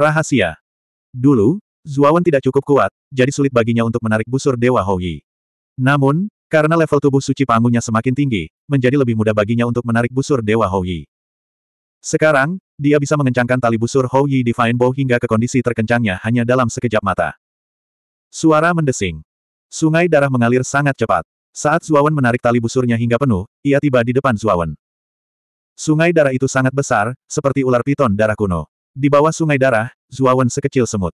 Rahasia. Dulu, Zuawan tidak cukup kuat, jadi sulit baginya untuk menarik busur Dewa Houyi. Namun, karena level tubuh suci Panggungnya semakin tinggi, menjadi lebih mudah baginya untuk menarik busur Dewa Houyi. Sekarang, dia bisa mengencangkan tali busur Houyi Divine Bow hingga ke kondisi terkencangnya hanya dalam sekejap mata. Suara mendesing. Sungai darah mengalir sangat cepat. Saat Zuawan menarik tali busurnya hingga penuh, ia tiba di depan Zuawan. Sungai darah itu sangat besar, seperti ular piton darah kuno. Di bawah sungai darah, Zuawan sekecil semut.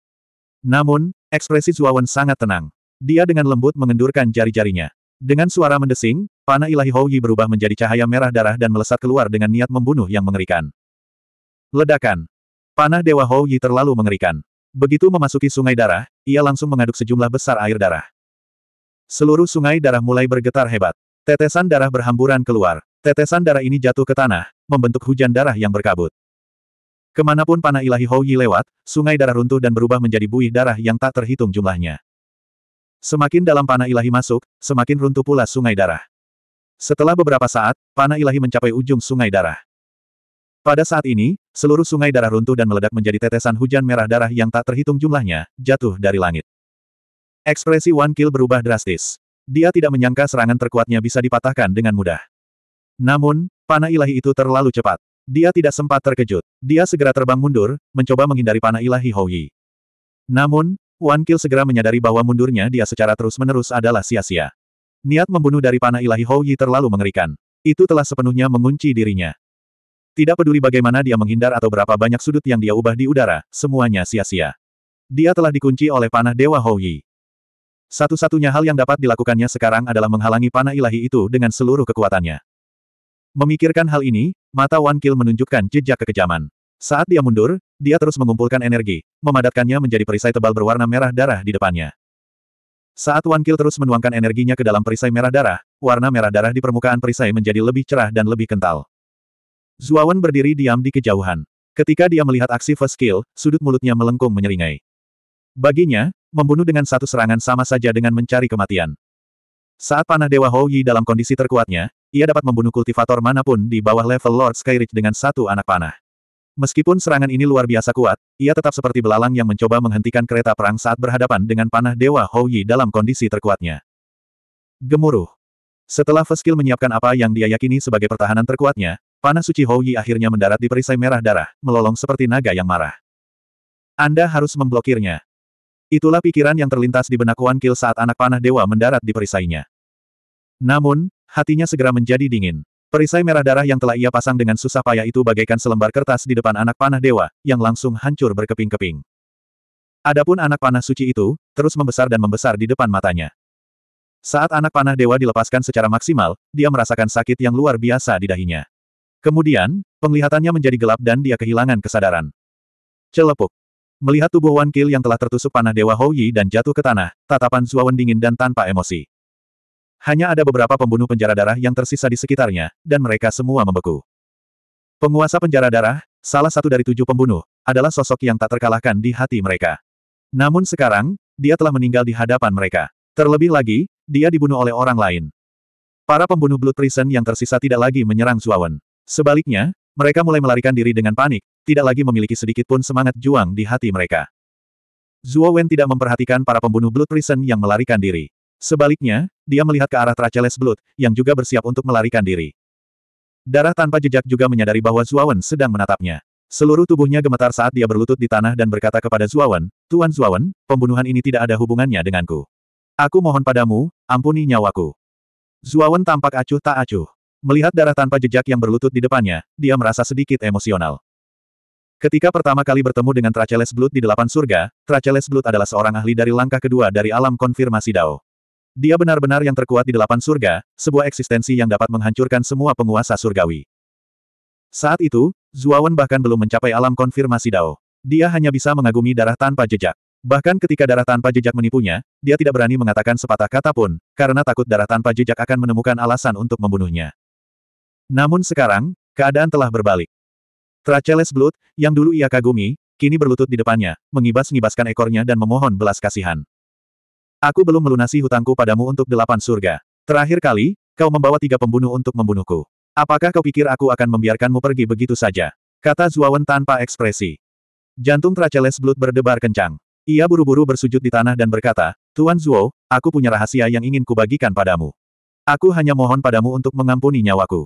Namun, ekspresi Zuawan sangat tenang. Dia dengan lembut mengendurkan jari-jarinya. Dengan suara mendesing, panah ilahi Houyi berubah menjadi cahaya merah darah dan melesat keluar dengan niat membunuh yang mengerikan. Ledakan. Panah Dewa Houyi terlalu mengerikan. Begitu memasuki sungai darah, ia langsung mengaduk sejumlah besar air darah. Seluruh sungai darah mulai bergetar hebat. Tetesan darah berhamburan keluar. Tetesan darah ini jatuh ke tanah, membentuk hujan darah yang berkabut. Kemanapun panah ilahi Hou Yi lewat, sungai darah runtuh dan berubah menjadi buih darah yang tak terhitung jumlahnya. Semakin dalam panah ilahi masuk, semakin runtuh pula sungai darah. Setelah beberapa saat, panah ilahi mencapai ujung sungai darah. Pada saat ini, seluruh sungai darah runtuh dan meledak menjadi tetesan hujan merah darah yang tak terhitung jumlahnya, jatuh dari langit. Ekspresi Wan Kill berubah drastis. Dia tidak menyangka serangan terkuatnya bisa dipatahkan dengan mudah. Namun, panah ilahi itu terlalu cepat. Dia tidak sempat terkejut. Dia segera terbang mundur, mencoba menghindari panah ilahi Houyi. Namun, Wan Kil segera menyadari bahwa mundurnya dia secara terus-menerus adalah sia-sia. Niat membunuh dari panah ilahi Houyi terlalu mengerikan. Itu telah sepenuhnya mengunci dirinya. Tidak peduli bagaimana dia menghindar atau berapa banyak sudut yang dia ubah di udara, semuanya sia-sia. Dia telah dikunci oleh panah Dewa Houyi. Satu-satunya hal yang dapat dilakukannya sekarang adalah menghalangi panah ilahi itu dengan seluruh kekuatannya. Memikirkan hal ini, mata Wan Kill menunjukkan jejak kekejaman. Saat dia mundur, dia terus mengumpulkan energi, memadatkannya menjadi perisai tebal berwarna merah darah di depannya. Saat Wan Kill terus menuangkan energinya ke dalam perisai merah darah, warna merah darah di permukaan perisai menjadi lebih cerah dan lebih kental. Zuawan berdiri diam di kejauhan. Ketika dia melihat aksi first kill, sudut mulutnya melengkung menyeringai. Baginya, membunuh dengan satu serangan sama saja dengan mencari kematian. Saat panah Dewa Hou Yi dalam kondisi terkuatnya, ia dapat membunuh kultivator manapun di bawah level Lord Skyridge dengan satu anak panah. Meskipun serangan ini luar biasa kuat, ia tetap seperti belalang yang mencoba menghentikan kereta perang saat berhadapan dengan panah Dewa Hou Yi dalam kondisi terkuatnya. Gemuruh. Setelah Veskil menyiapkan apa yang dia yakini sebagai pertahanan terkuatnya, panah suci Hou Yi akhirnya mendarat di perisai merah darah, melolong seperti naga yang marah. Anda harus memblokirnya. Itulah pikiran yang terlintas di benak Wan Kil saat anak panah dewa mendarat di perisainya. Namun, hatinya segera menjadi dingin. Perisai merah darah yang telah ia pasang dengan susah payah itu bagaikan selembar kertas di depan anak panah dewa, yang langsung hancur berkeping-keping. Adapun anak panah suci itu, terus membesar dan membesar di depan matanya. Saat anak panah dewa dilepaskan secara maksimal, dia merasakan sakit yang luar biasa di dahinya. Kemudian, penglihatannya menjadi gelap dan dia kehilangan kesadaran. Celepuk. Melihat tubuh Wan Kil yang telah tertusuk panah Dewa Hou Yi dan jatuh ke tanah, tatapan Wen dingin dan tanpa emosi. Hanya ada beberapa pembunuh penjara darah yang tersisa di sekitarnya, dan mereka semua membeku. Penguasa penjara darah, salah satu dari tujuh pembunuh, adalah sosok yang tak terkalahkan di hati mereka. Namun sekarang, dia telah meninggal di hadapan mereka. Terlebih lagi, dia dibunuh oleh orang lain. Para pembunuh Blood Prison yang tersisa tidak lagi menyerang Wen. Sebaliknya, mereka mulai melarikan diri dengan panik, tidak lagi memiliki sedikit pun semangat juang di hati mereka. Zhuo Wen tidak memperhatikan para pembunuh Blood Prison yang melarikan diri. Sebaliknya, dia melihat ke arah Traceles Blood, yang juga bersiap untuk melarikan diri. Darah tanpa jejak juga menyadari bahwa Zhuo Wen sedang menatapnya. Seluruh tubuhnya gemetar saat dia berlutut di tanah dan berkata kepada Wen, Tuan Wen, pembunuhan ini tidak ada hubungannya denganku. Aku mohon padamu, ampuni nyawaku. Wen tampak acuh tak acuh. Melihat darah tanpa jejak yang berlutut di depannya, dia merasa sedikit emosional. Ketika pertama kali bertemu dengan Tracheles Blood di Delapan Surga, Tracheles Blood adalah seorang ahli dari langkah kedua dari alam konfirmasi Dao. Dia benar-benar yang terkuat di Delapan Surga, sebuah eksistensi yang dapat menghancurkan semua penguasa surgawi. Saat itu, Zuawan bahkan belum mencapai alam konfirmasi Dao. Dia hanya bisa mengagumi darah tanpa jejak. Bahkan ketika darah tanpa jejak menipunya, dia tidak berani mengatakan sepatah kata pun, karena takut darah tanpa jejak akan menemukan alasan untuk membunuhnya. Namun sekarang, keadaan telah berbalik. Traceles Blood, yang dulu ia kagumi, kini berlutut di depannya, mengibas-ngibaskan ekornya dan memohon belas kasihan. Aku belum melunasi hutangku padamu untuk delapan surga. Terakhir kali, kau membawa tiga pembunuh untuk membunuhku. Apakah kau pikir aku akan membiarkanmu pergi begitu saja? Kata Zuawan tanpa ekspresi. Jantung Traceles Blood berdebar kencang. Ia buru-buru bersujud di tanah dan berkata, Tuan Zuo, aku punya rahasia yang ingin kubagikan padamu. Aku hanya mohon padamu untuk mengampuni nyawaku.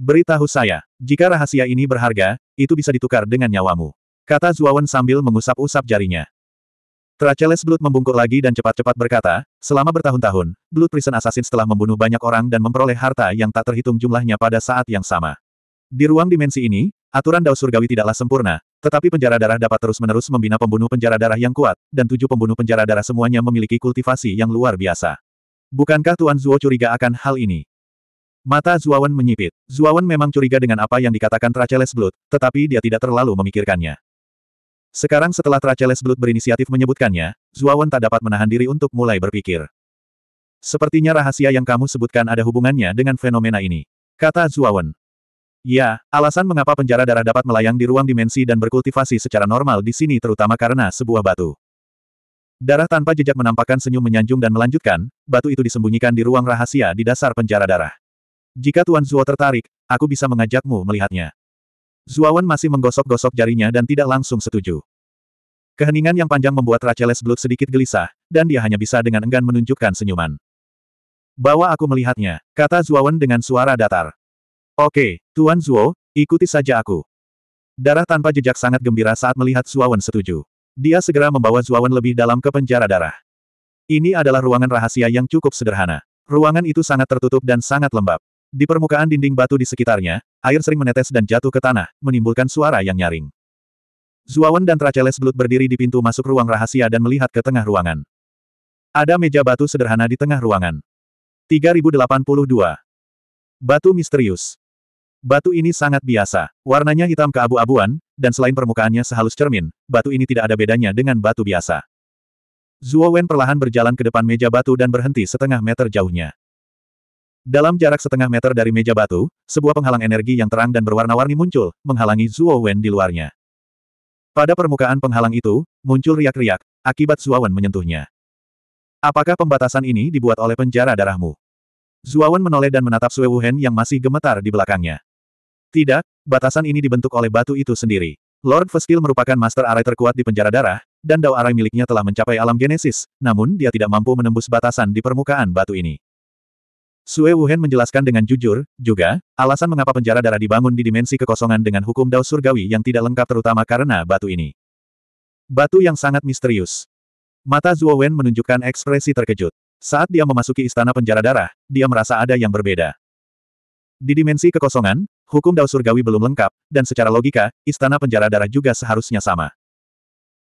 Beritahu saya, jika rahasia ini berharga, itu bisa ditukar dengan nyawamu. Kata Zuawan sambil mengusap-usap jarinya. Traceles Blood membungkuk lagi dan cepat-cepat berkata, selama bertahun-tahun, Blood Prison Assassin setelah membunuh banyak orang dan memperoleh harta yang tak terhitung jumlahnya pada saat yang sama. Di ruang dimensi ini, aturan Dao Surgawi tidaklah sempurna, tetapi penjara darah dapat terus-menerus membina pembunuh penjara darah yang kuat, dan tujuh pembunuh penjara darah semuanya memiliki kultivasi yang luar biasa. Bukankah Tuan Zuo curiga akan hal ini? Mata Zuawan menyipit. Zuawan memang curiga dengan apa yang dikatakan Traceles Blood, tetapi dia tidak terlalu memikirkannya. Sekarang setelah Traceles Blood berinisiatif menyebutkannya, Zuawan tak dapat menahan diri untuk mulai berpikir. Sepertinya rahasia yang kamu sebutkan ada hubungannya dengan fenomena ini. Kata Zuawan. Ya, alasan mengapa penjara darah dapat melayang di ruang dimensi dan berkultivasi secara normal di sini terutama karena sebuah batu. Darah tanpa jejak menampakkan senyum menyanjung dan melanjutkan, batu itu disembunyikan di ruang rahasia di dasar penjara darah. Jika Tuan Zuo tertarik, aku bisa mengajakmu melihatnya. Zuawan masih menggosok-gosok jarinya dan tidak langsung setuju. Keheningan yang panjang membuat Racheles Blood sedikit gelisah, dan dia hanya bisa dengan enggan menunjukkan senyuman. Bawa aku melihatnya, kata Zuawan dengan suara datar. Oke, Tuan Zuo, ikuti saja aku. Darah tanpa jejak sangat gembira saat melihat Zuawan setuju. Dia segera membawa Zuawan lebih dalam ke penjara darah. Ini adalah ruangan rahasia yang cukup sederhana. Ruangan itu sangat tertutup dan sangat lembab. Di permukaan dinding batu di sekitarnya, air sering menetes dan jatuh ke tanah, menimbulkan suara yang nyaring. Zuawan dan Traceles Blood berdiri di pintu masuk ruang rahasia dan melihat ke tengah ruangan. Ada meja batu sederhana di tengah ruangan. 3082. Batu misterius. Batu ini sangat biasa, warnanya hitam keabu-abuan, dan selain permukaannya sehalus cermin, batu ini tidak ada bedanya dengan batu biasa. Zuo Wen perlahan berjalan ke depan meja batu dan berhenti setengah meter jauhnya. Dalam jarak setengah meter dari meja batu, sebuah penghalang energi yang terang dan berwarna-warni muncul, menghalangi Zuo Wen di luarnya. Pada permukaan penghalang itu, muncul riak-riak, akibat Zuo Wen menyentuhnya. Apakah pembatasan ini dibuat oleh penjara darahmu? Zuawan menoleh dan menatap Sue Wuhen yang masih gemetar di belakangnya. Tidak, batasan ini dibentuk oleh batu itu sendiri. Lord Vestil merupakan master arai terkuat di penjara darah, dan dao arai miliknya telah mencapai alam genesis, namun dia tidak mampu menembus batasan di permukaan batu ini. Sue Wuhen menjelaskan dengan jujur, juga, alasan mengapa penjara darah dibangun di dimensi kekosongan dengan hukum Dao Surgawi yang tidak lengkap terutama karena batu ini. Batu yang sangat misterius. Mata Zhuo Wen menunjukkan ekspresi terkejut. Saat dia memasuki istana penjara darah, dia merasa ada yang berbeda. Di dimensi kekosongan, hukum Dao Surgawi belum lengkap, dan secara logika, istana penjara darah juga seharusnya sama.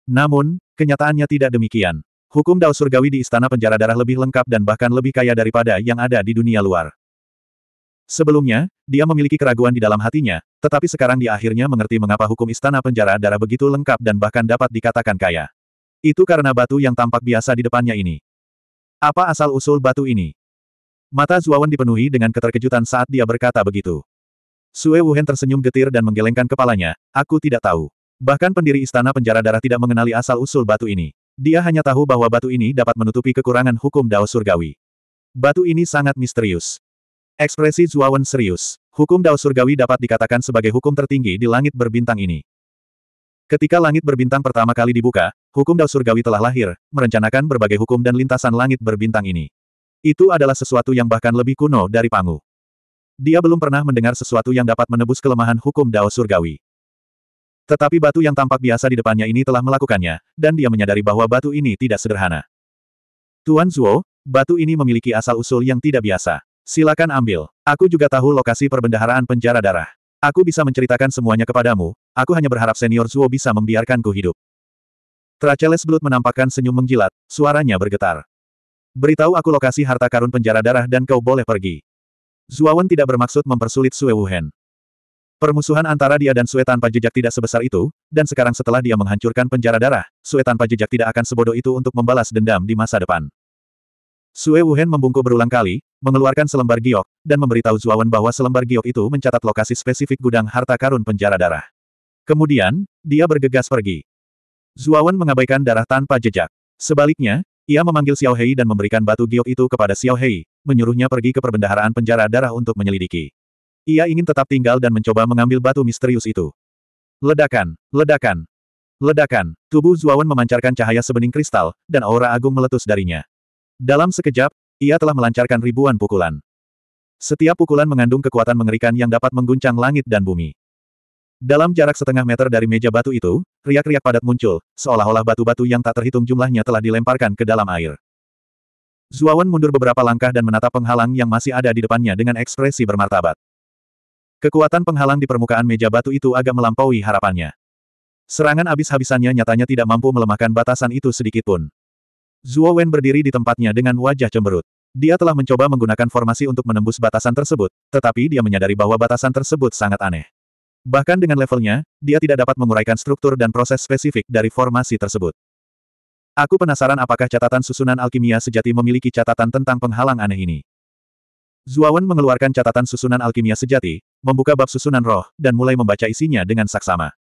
Namun, kenyataannya tidak demikian. Hukum Dao Surgawi di Istana Penjara Darah lebih lengkap dan bahkan lebih kaya daripada yang ada di dunia luar. Sebelumnya, dia memiliki keraguan di dalam hatinya, tetapi sekarang dia akhirnya mengerti mengapa hukum Istana Penjara Darah begitu lengkap dan bahkan dapat dikatakan kaya. Itu karena batu yang tampak biasa di depannya ini. Apa asal-usul batu ini? Mata Zuawan dipenuhi dengan keterkejutan saat dia berkata begitu. Sue Wuhan tersenyum getir dan menggelengkan kepalanya, aku tidak tahu. Bahkan pendiri Istana Penjara Darah tidak mengenali asal-usul batu ini. Dia hanya tahu bahwa batu ini dapat menutupi kekurangan hukum Dao Surgawi. Batu ini sangat misterius. Ekspresi Zuawan serius. Hukum Dao Surgawi dapat dikatakan sebagai hukum tertinggi di langit berbintang ini. Ketika langit berbintang pertama kali dibuka, hukum Dao Surgawi telah lahir, merencanakan berbagai hukum dan lintasan langit berbintang ini. Itu adalah sesuatu yang bahkan lebih kuno dari Pangu. Dia belum pernah mendengar sesuatu yang dapat menebus kelemahan hukum Dao Surgawi. Tetapi batu yang tampak biasa di depannya ini telah melakukannya, dan dia menyadari bahwa batu ini tidak sederhana. Tuan Zuo, batu ini memiliki asal-usul yang tidak biasa. Silakan ambil. Aku juga tahu lokasi perbendaharaan penjara darah. Aku bisa menceritakan semuanya kepadamu, aku hanya berharap senior Zuo bisa membiarkanku hidup. Traceles Blood menampakkan senyum menjilat, suaranya bergetar. Beritahu aku lokasi harta karun penjara darah dan kau boleh pergi. Zuawan tidak bermaksud mempersulit Sue Wuhen. Permusuhan antara dia dan Sue tanpa jejak tidak sebesar itu, dan sekarang setelah dia menghancurkan penjara darah, Sue tanpa jejak tidak akan sebodoh itu untuk membalas dendam di masa depan. Sue Wuhen membungkuk berulang kali, mengeluarkan selembar giok, dan memberitahu Zuawan bahwa selembar giok itu mencatat lokasi spesifik gudang harta karun penjara darah. Kemudian, dia bergegas pergi. Zuawan mengabaikan darah tanpa jejak. Sebaliknya, ia memanggil Xiao Hei dan memberikan batu giok itu kepada Xiao Hei, menyuruhnya pergi ke perbendaharaan penjara darah untuk menyelidiki. Ia ingin tetap tinggal dan mencoba mengambil batu misterius itu. Ledakan, ledakan, ledakan, tubuh Zuawan memancarkan cahaya sebening kristal, dan aura agung meletus darinya. Dalam sekejap, ia telah melancarkan ribuan pukulan. Setiap pukulan mengandung kekuatan mengerikan yang dapat mengguncang langit dan bumi. Dalam jarak setengah meter dari meja batu itu, riak-riak padat muncul, seolah-olah batu-batu yang tak terhitung jumlahnya telah dilemparkan ke dalam air. Zuawan mundur beberapa langkah dan menatap penghalang yang masih ada di depannya dengan ekspresi bermartabat. Kekuatan penghalang di permukaan meja batu itu agak melampaui harapannya. Serangan abis habisannya nyatanya tidak mampu melemahkan batasan itu sedikitpun. Zhuo Wen berdiri di tempatnya dengan wajah cemberut. Dia telah mencoba menggunakan formasi untuk menembus batasan tersebut, tetapi dia menyadari bahwa batasan tersebut sangat aneh. Bahkan dengan levelnya, dia tidak dapat menguraikan struktur dan proses spesifik dari formasi tersebut. Aku penasaran apakah catatan susunan alkimia sejati memiliki catatan tentang penghalang aneh ini. Zuawan mengeluarkan catatan susunan alkimia sejati, membuka bab susunan roh, dan mulai membaca isinya dengan saksama.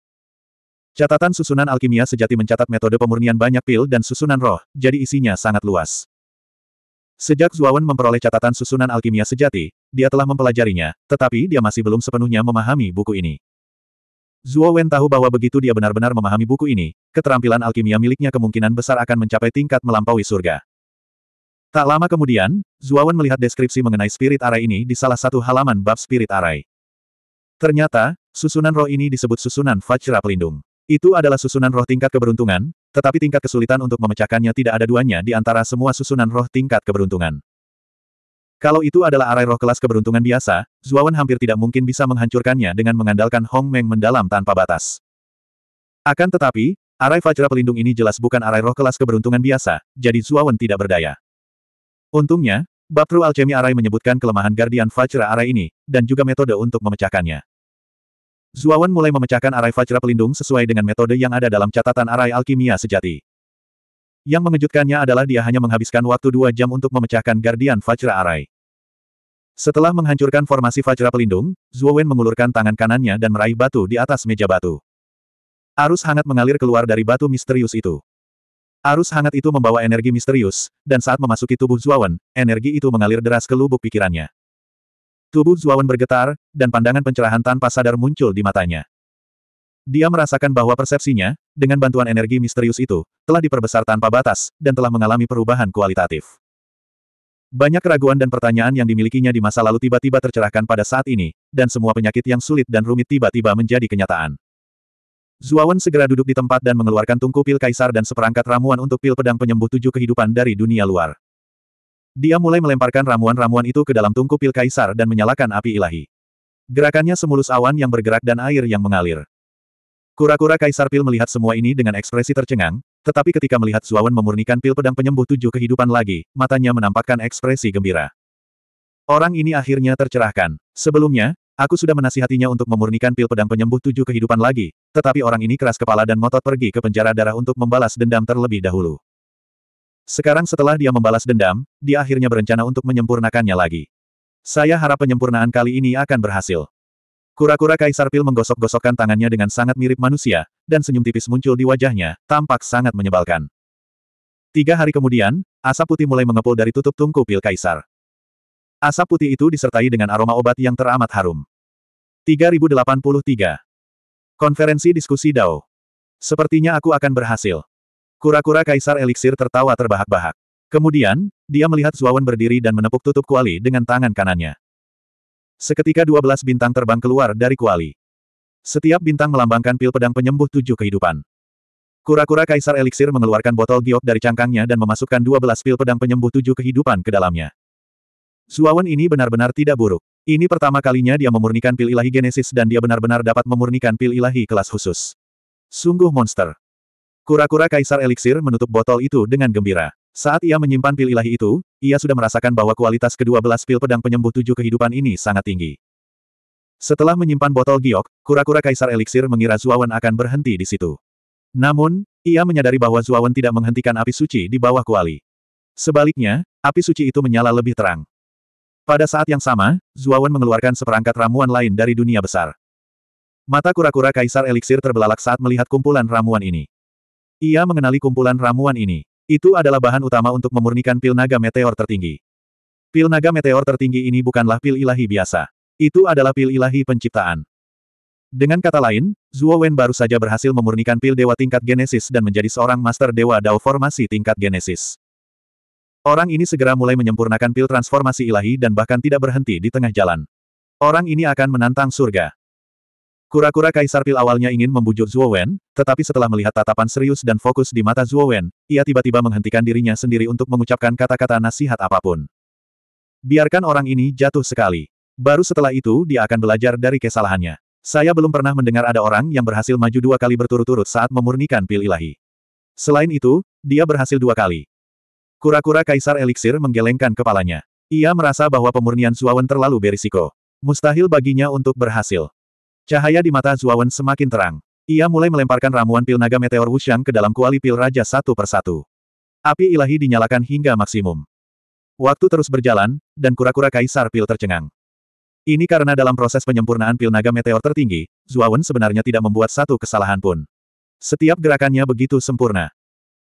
Catatan susunan alkimia sejati mencatat metode pemurnian banyak pil dan susunan roh, jadi isinya sangat luas. Sejak Zuawan memperoleh catatan susunan alkimia sejati, dia telah mempelajarinya, tetapi dia masih belum sepenuhnya memahami buku ini. Zuo tahu bahwa begitu dia benar-benar memahami buku ini, keterampilan alkimia miliknya kemungkinan besar akan mencapai tingkat melampaui surga. Tak lama kemudian, Zuawan melihat deskripsi mengenai spirit arai ini di salah satu halaman bab spirit arai. Ternyata, susunan roh ini disebut susunan Vajra Pelindung. Itu adalah susunan roh tingkat keberuntungan, tetapi tingkat kesulitan untuk memecahkannya tidak ada duanya di antara semua susunan roh tingkat keberuntungan. Kalau itu adalah arai roh kelas keberuntungan biasa, Zuawan hampir tidak mungkin bisa menghancurkannya dengan mengandalkan Hong Meng mendalam tanpa batas. Akan tetapi, arai Fajra Pelindung ini jelas bukan arai roh kelas keberuntungan biasa, jadi Zuawan tidak berdaya. Untungnya, Bab Alchemy Arai menyebutkan kelemahan Guardian Vajra Arai ini, dan juga metode untuk memecahkannya. Zuawan mulai memecahkan Arai Vajra Pelindung sesuai dengan metode yang ada dalam catatan Arai Alkimia Sejati. Yang mengejutkannya adalah dia hanya menghabiskan waktu dua jam untuk memecahkan Guardian Vajra Arai. Setelah menghancurkan formasi Vajra Pelindung, Zuowen mengulurkan tangan kanannya dan meraih batu di atas meja batu. Arus hangat mengalir keluar dari batu misterius itu. Arus hangat itu membawa energi misterius, dan saat memasuki tubuh Zuawan, energi itu mengalir deras ke lubuk pikirannya. Tubuh Zuawan bergetar, dan pandangan pencerahan tanpa sadar muncul di matanya. Dia merasakan bahwa persepsinya, dengan bantuan energi misterius itu, telah diperbesar tanpa batas, dan telah mengalami perubahan kualitatif. Banyak keraguan dan pertanyaan yang dimilikinya di masa lalu tiba-tiba tercerahkan pada saat ini, dan semua penyakit yang sulit dan rumit tiba-tiba menjadi kenyataan. Zuawan segera duduk di tempat dan mengeluarkan tungku pil kaisar dan seperangkat ramuan untuk pil pedang penyembuh tujuh kehidupan dari dunia luar. Dia mulai melemparkan ramuan-ramuan itu ke dalam tungku pil kaisar dan menyalakan api ilahi. Gerakannya semulus awan yang bergerak dan air yang mengalir. Kura-kura kaisar pil melihat semua ini dengan ekspresi tercengang, tetapi ketika melihat Zuawan memurnikan pil pedang penyembuh tujuh kehidupan lagi, matanya menampakkan ekspresi gembira. Orang ini akhirnya tercerahkan. Sebelumnya, Aku sudah menasihatinya untuk memurnikan pil pedang penyembuh tujuh kehidupan lagi, tetapi orang ini keras kepala dan ngotot pergi ke penjara darah untuk membalas dendam terlebih dahulu. Sekarang setelah dia membalas dendam, dia akhirnya berencana untuk menyempurnakannya lagi. Saya harap penyempurnaan kali ini akan berhasil. Kura-kura Kaisar Pil menggosok-gosokkan tangannya dengan sangat mirip manusia, dan senyum tipis muncul di wajahnya, tampak sangat menyebalkan. Tiga hari kemudian, asap putih mulai mengepul dari tutup tungku Pil Kaisar. Asap putih itu disertai dengan aroma obat yang teramat harum. 3083. Konferensi diskusi Dao. Sepertinya aku akan berhasil. Kura-kura Kaisar Eliksir tertawa terbahak-bahak. Kemudian, dia melihat Zuawan berdiri dan menepuk tutup kuali dengan tangan kanannya. Seketika 12 bintang terbang keluar dari kuali. Setiap bintang melambangkan pil pedang penyembuh tujuh kehidupan. Kura-kura Kaisar Eliksir mengeluarkan botol giok dari cangkangnya dan memasukkan dua belas pil pedang penyembuh tujuh kehidupan ke dalamnya. Zuawan ini benar-benar tidak buruk. Ini pertama kalinya dia memurnikan pil ilahi genesis dan dia benar-benar dapat memurnikan pil ilahi kelas khusus. Sungguh monster. Kura-kura kaisar eliksir menutup botol itu dengan gembira. Saat ia menyimpan pil ilahi itu, ia sudah merasakan bahwa kualitas kedua belas pil pedang penyembuh tujuh kehidupan ini sangat tinggi. Setelah menyimpan botol giok, kura-kura kaisar eliksir mengira Zuawan akan berhenti di situ. Namun, ia menyadari bahwa Zuawan tidak menghentikan api suci di bawah kuali. Sebaliknya, api suci itu menyala lebih terang. Pada saat yang sama, Zuawan mengeluarkan seperangkat ramuan lain dari dunia besar. Mata kura-kura kaisar eliksir terbelalak saat melihat kumpulan ramuan ini. Ia mengenali kumpulan ramuan ini. Itu adalah bahan utama untuk memurnikan pil naga meteor tertinggi. Pil naga meteor tertinggi ini bukanlah pil ilahi biasa. Itu adalah pil ilahi penciptaan. Dengan kata lain, Zuo Wen baru saja berhasil memurnikan pil dewa tingkat Genesis dan menjadi seorang master dewa Dao formasi tingkat Genesis. Orang ini segera mulai menyempurnakan pil transformasi ilahi dan bahkan tidak berhenti di tengah jalan. Orang ini akan menantang surga. Kura-kura Kaisar Pil awalnya ingin membujuk Zhuo Wen, tetapi setelah melihat tatapan serius dan fokus di mata Zhuo Wen, ia tiba-tiba menghentikan dirinya sendiri untuk mengucapkan kata-kata nasihat apapun. Biarkan orang ini jatuh sekali. Baru setelah itu dia akan belajar dari kesalahannya. Saya belum pernah mendengar ada orang yang berhasil maju dua kali berturut-turut saat memurnikan pil ilahi. Selain itu, dia berhasil dua kali. Kura-kura Kaisar Eliksir menggelengkan kepalanya. Ia merasa bahwa pemurnian Zuawan terlalu berisiko. Mustahil baginya untuk berhasil. Cahaya di mata Zuawan semakin terang. Ia mulai melemparkan ramuan pil naga meteor Wushang ke dalam kuali pil raja satu persatu. Api ilahi dinyalakan hingga maksimum. Waktu terus berjalan, dan kura-kura kaisar pil tercengang. Ini karena dalam proses penyempurnaan pil naga meteor tertinggi, Zuawan sebenarnya tidak membuat satu kesalahan pun. Setiap gerakannya begitu sempurna.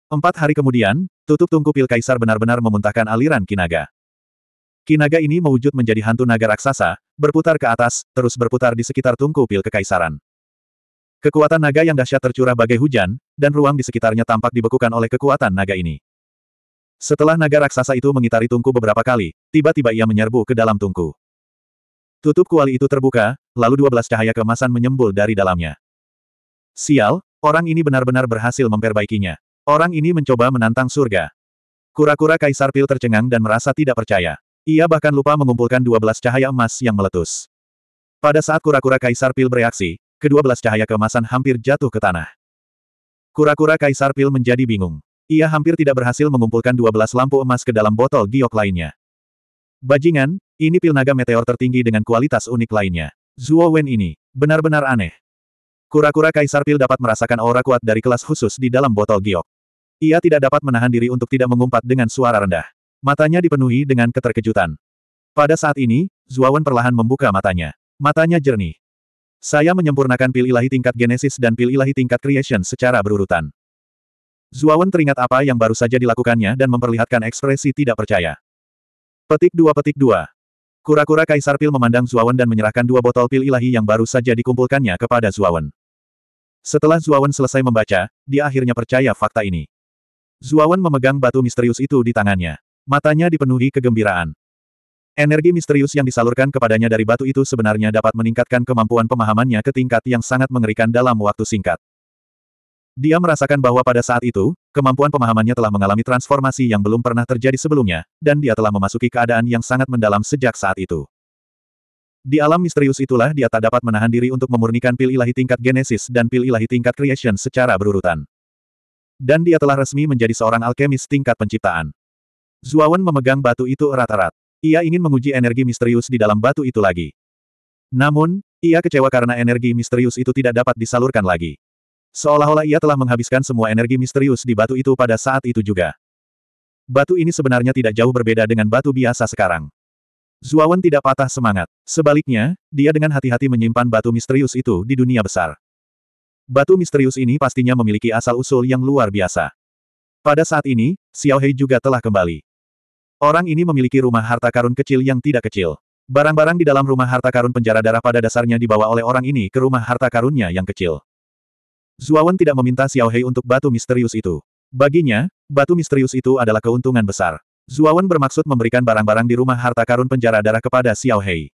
Empat hari kemudian, tutup tungku pil kaisar benar-benar memuntahkan aliran kinaga. Kinaga ini mewujud menjadi hantu naga raksasa, berputar ke atas, terus berputar di sekitar tungku pil kekaisaran. Kekuatan naga yang dahsyat tercurah bagai hujan, dan ruang di sekitarnya tampak dibekukan oleh kekuatan naga ini. Setelah naga raksasa itu mengitari tungku beberapa kali, tiba-tiba ia menyerbu ke dalam tungku. Tutup kuali itu terbuka, lalu dua belas cahaya kemasan menyembul dari dalamnya. Sial, orang ini benar-benar berhasil memperbaikinya. Orang ini mencoba menantang surga. Kura-kura Kaisar Pil tercengang dan merasa tidak percaya. Ia bahkan lupa mengumpulkan 12 cahaya emas yang meletus. Pada saat kura-kura Kaisar Pil bereaksi, kedua belas cahaya keemasan hampir jatuh ke tanah. Kura-kura Kaisar Pil menjadi bingung. Ia hampir tidak berhasil mengumpulkan 12 lampu emas ke dalam botol giok lainnya. Bajingan, ini pil naga meteor tertinggi dengan kualitas unik lainnya. Zuo Wen ini, benar-benar aneh. Kura-kura Kaisar Pil dapat merasakan aura kuat dari kelas khusus di dalam botol giok. Ia tidak dapat menahan diri untuk tidak mengumpat dengan suara rendah. Matanya dipenuhi dengan keterkejutan. Pada saat ini, Zuawan perlahan membuka matanya. Matanya jernih. Saya menyempurnakan pil ilahi tingkat genesis dan pil ilahi tingkat creation secara berurutan. Zuawan teringat apa yang baru saja dilakukannya dan memperlihatkan ekspresi tidak percaya. Petik dua petik dua. Kura-kura Kaisar Pil memandang Zuawan dan menyerahkan dua botol pil ilahi yang baru saja dikumpulkannya kepada Zuawan. Setelah Zuawan selesai membaca, dia akhirnya percaya fakta ini. Zuawan memegang batu misterius itu di tangannya. Matanya dipenuhi kegembiraan. Energi misterius yang disalurkan kepadanya dari batu itu sebenarnya dapat meningkatkan kemampuan pemahamannya ke tingkat yang sangat mengerikan dalam waktu singkat. Dia merasakan bahwa pada saat itu, kemampuan pemahamannya telah mengalami transformasi yang belum pernah terjadi sebelumnya, dan dia telah memasuki keadaan yang sangat mendalam sejak saat itu. Di alam misterius itulah dia tak dapat menahan diri untuk memurnikan pil ilahi tingkat genesis dan pil ilahi tingkat creation secara berurutan. Dan dia telah resmi menjadi seorang alkemis tingkat penciptaan. Zuawan memegang batu itu erat-erat. Ia ingin menguji energi misterius di dalam batu itu lagi. Namun, ia kecewa karena energi misterius itu tidak dapat disalurkan lagi. Seolah-olah ia telah menghabiskan semua energi misterius di batu itu pada saat itu juga. Batu ini sebenarnya tidak jauh berbeda dengan batu biasa sekarang. Zuawan tidak patah semangat. Sebaliknya, dia dengan hati-hati menyimpan batu misterius itu di dunia besar. Batu misterius ini pastinya memiliki asal-usul yang luar biasa. Pada saat ini, Xiao Hei juga telah kembali. Orang ini memiliki rumah harta karun kecil yang tidak kecil. Barang-barang di dalam rumah harta karun penjara darah pada dasarnya dibawa oleh orang ini ke rumah harta karunnya yang kecil. Zuawan tidak meminta Xiao Hei untuk batu misterius itu. Baginya, batu misterius itu adalah keuntungan besar. Zuawan bermaksud memberikan barang-barang di rumah harta karun penjara darah kepada Xiao Hei.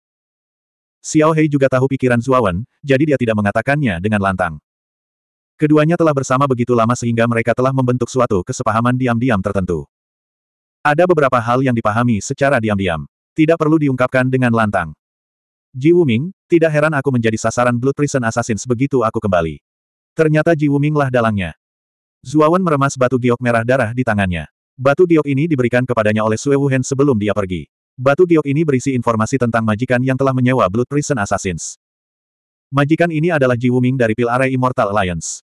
Xiao Hei juga tahu pikiran Zuawan, jadi dia tidak mengatakannya dengan lantang. Keduanya telah bersama begitu lama sehingga mereka telah membentuk suatu kesepahaman diam-diam tertentu. Ada beberapa hal yang dipahami secara diam-diam. Tidak perlu diungkapkan dengan lantang. Ji Wuming, tidak heran aku menjadi sasaran Blood Prison Assassins begitu aku kembali. Ternyata Ji Wuming lah dalangnya. Zuawan meremas batu giok merah darah di tangannya. Batu giok ini diberikan kepadanya oleh Sue Wuhen sebelum dia pergi. Batu giok ini berisi informasi tentang majikan yang telah menyewa Blood Prison Assassins. Majikan ini adalah Ji Wuming dari Pil Array Immortal Alliance.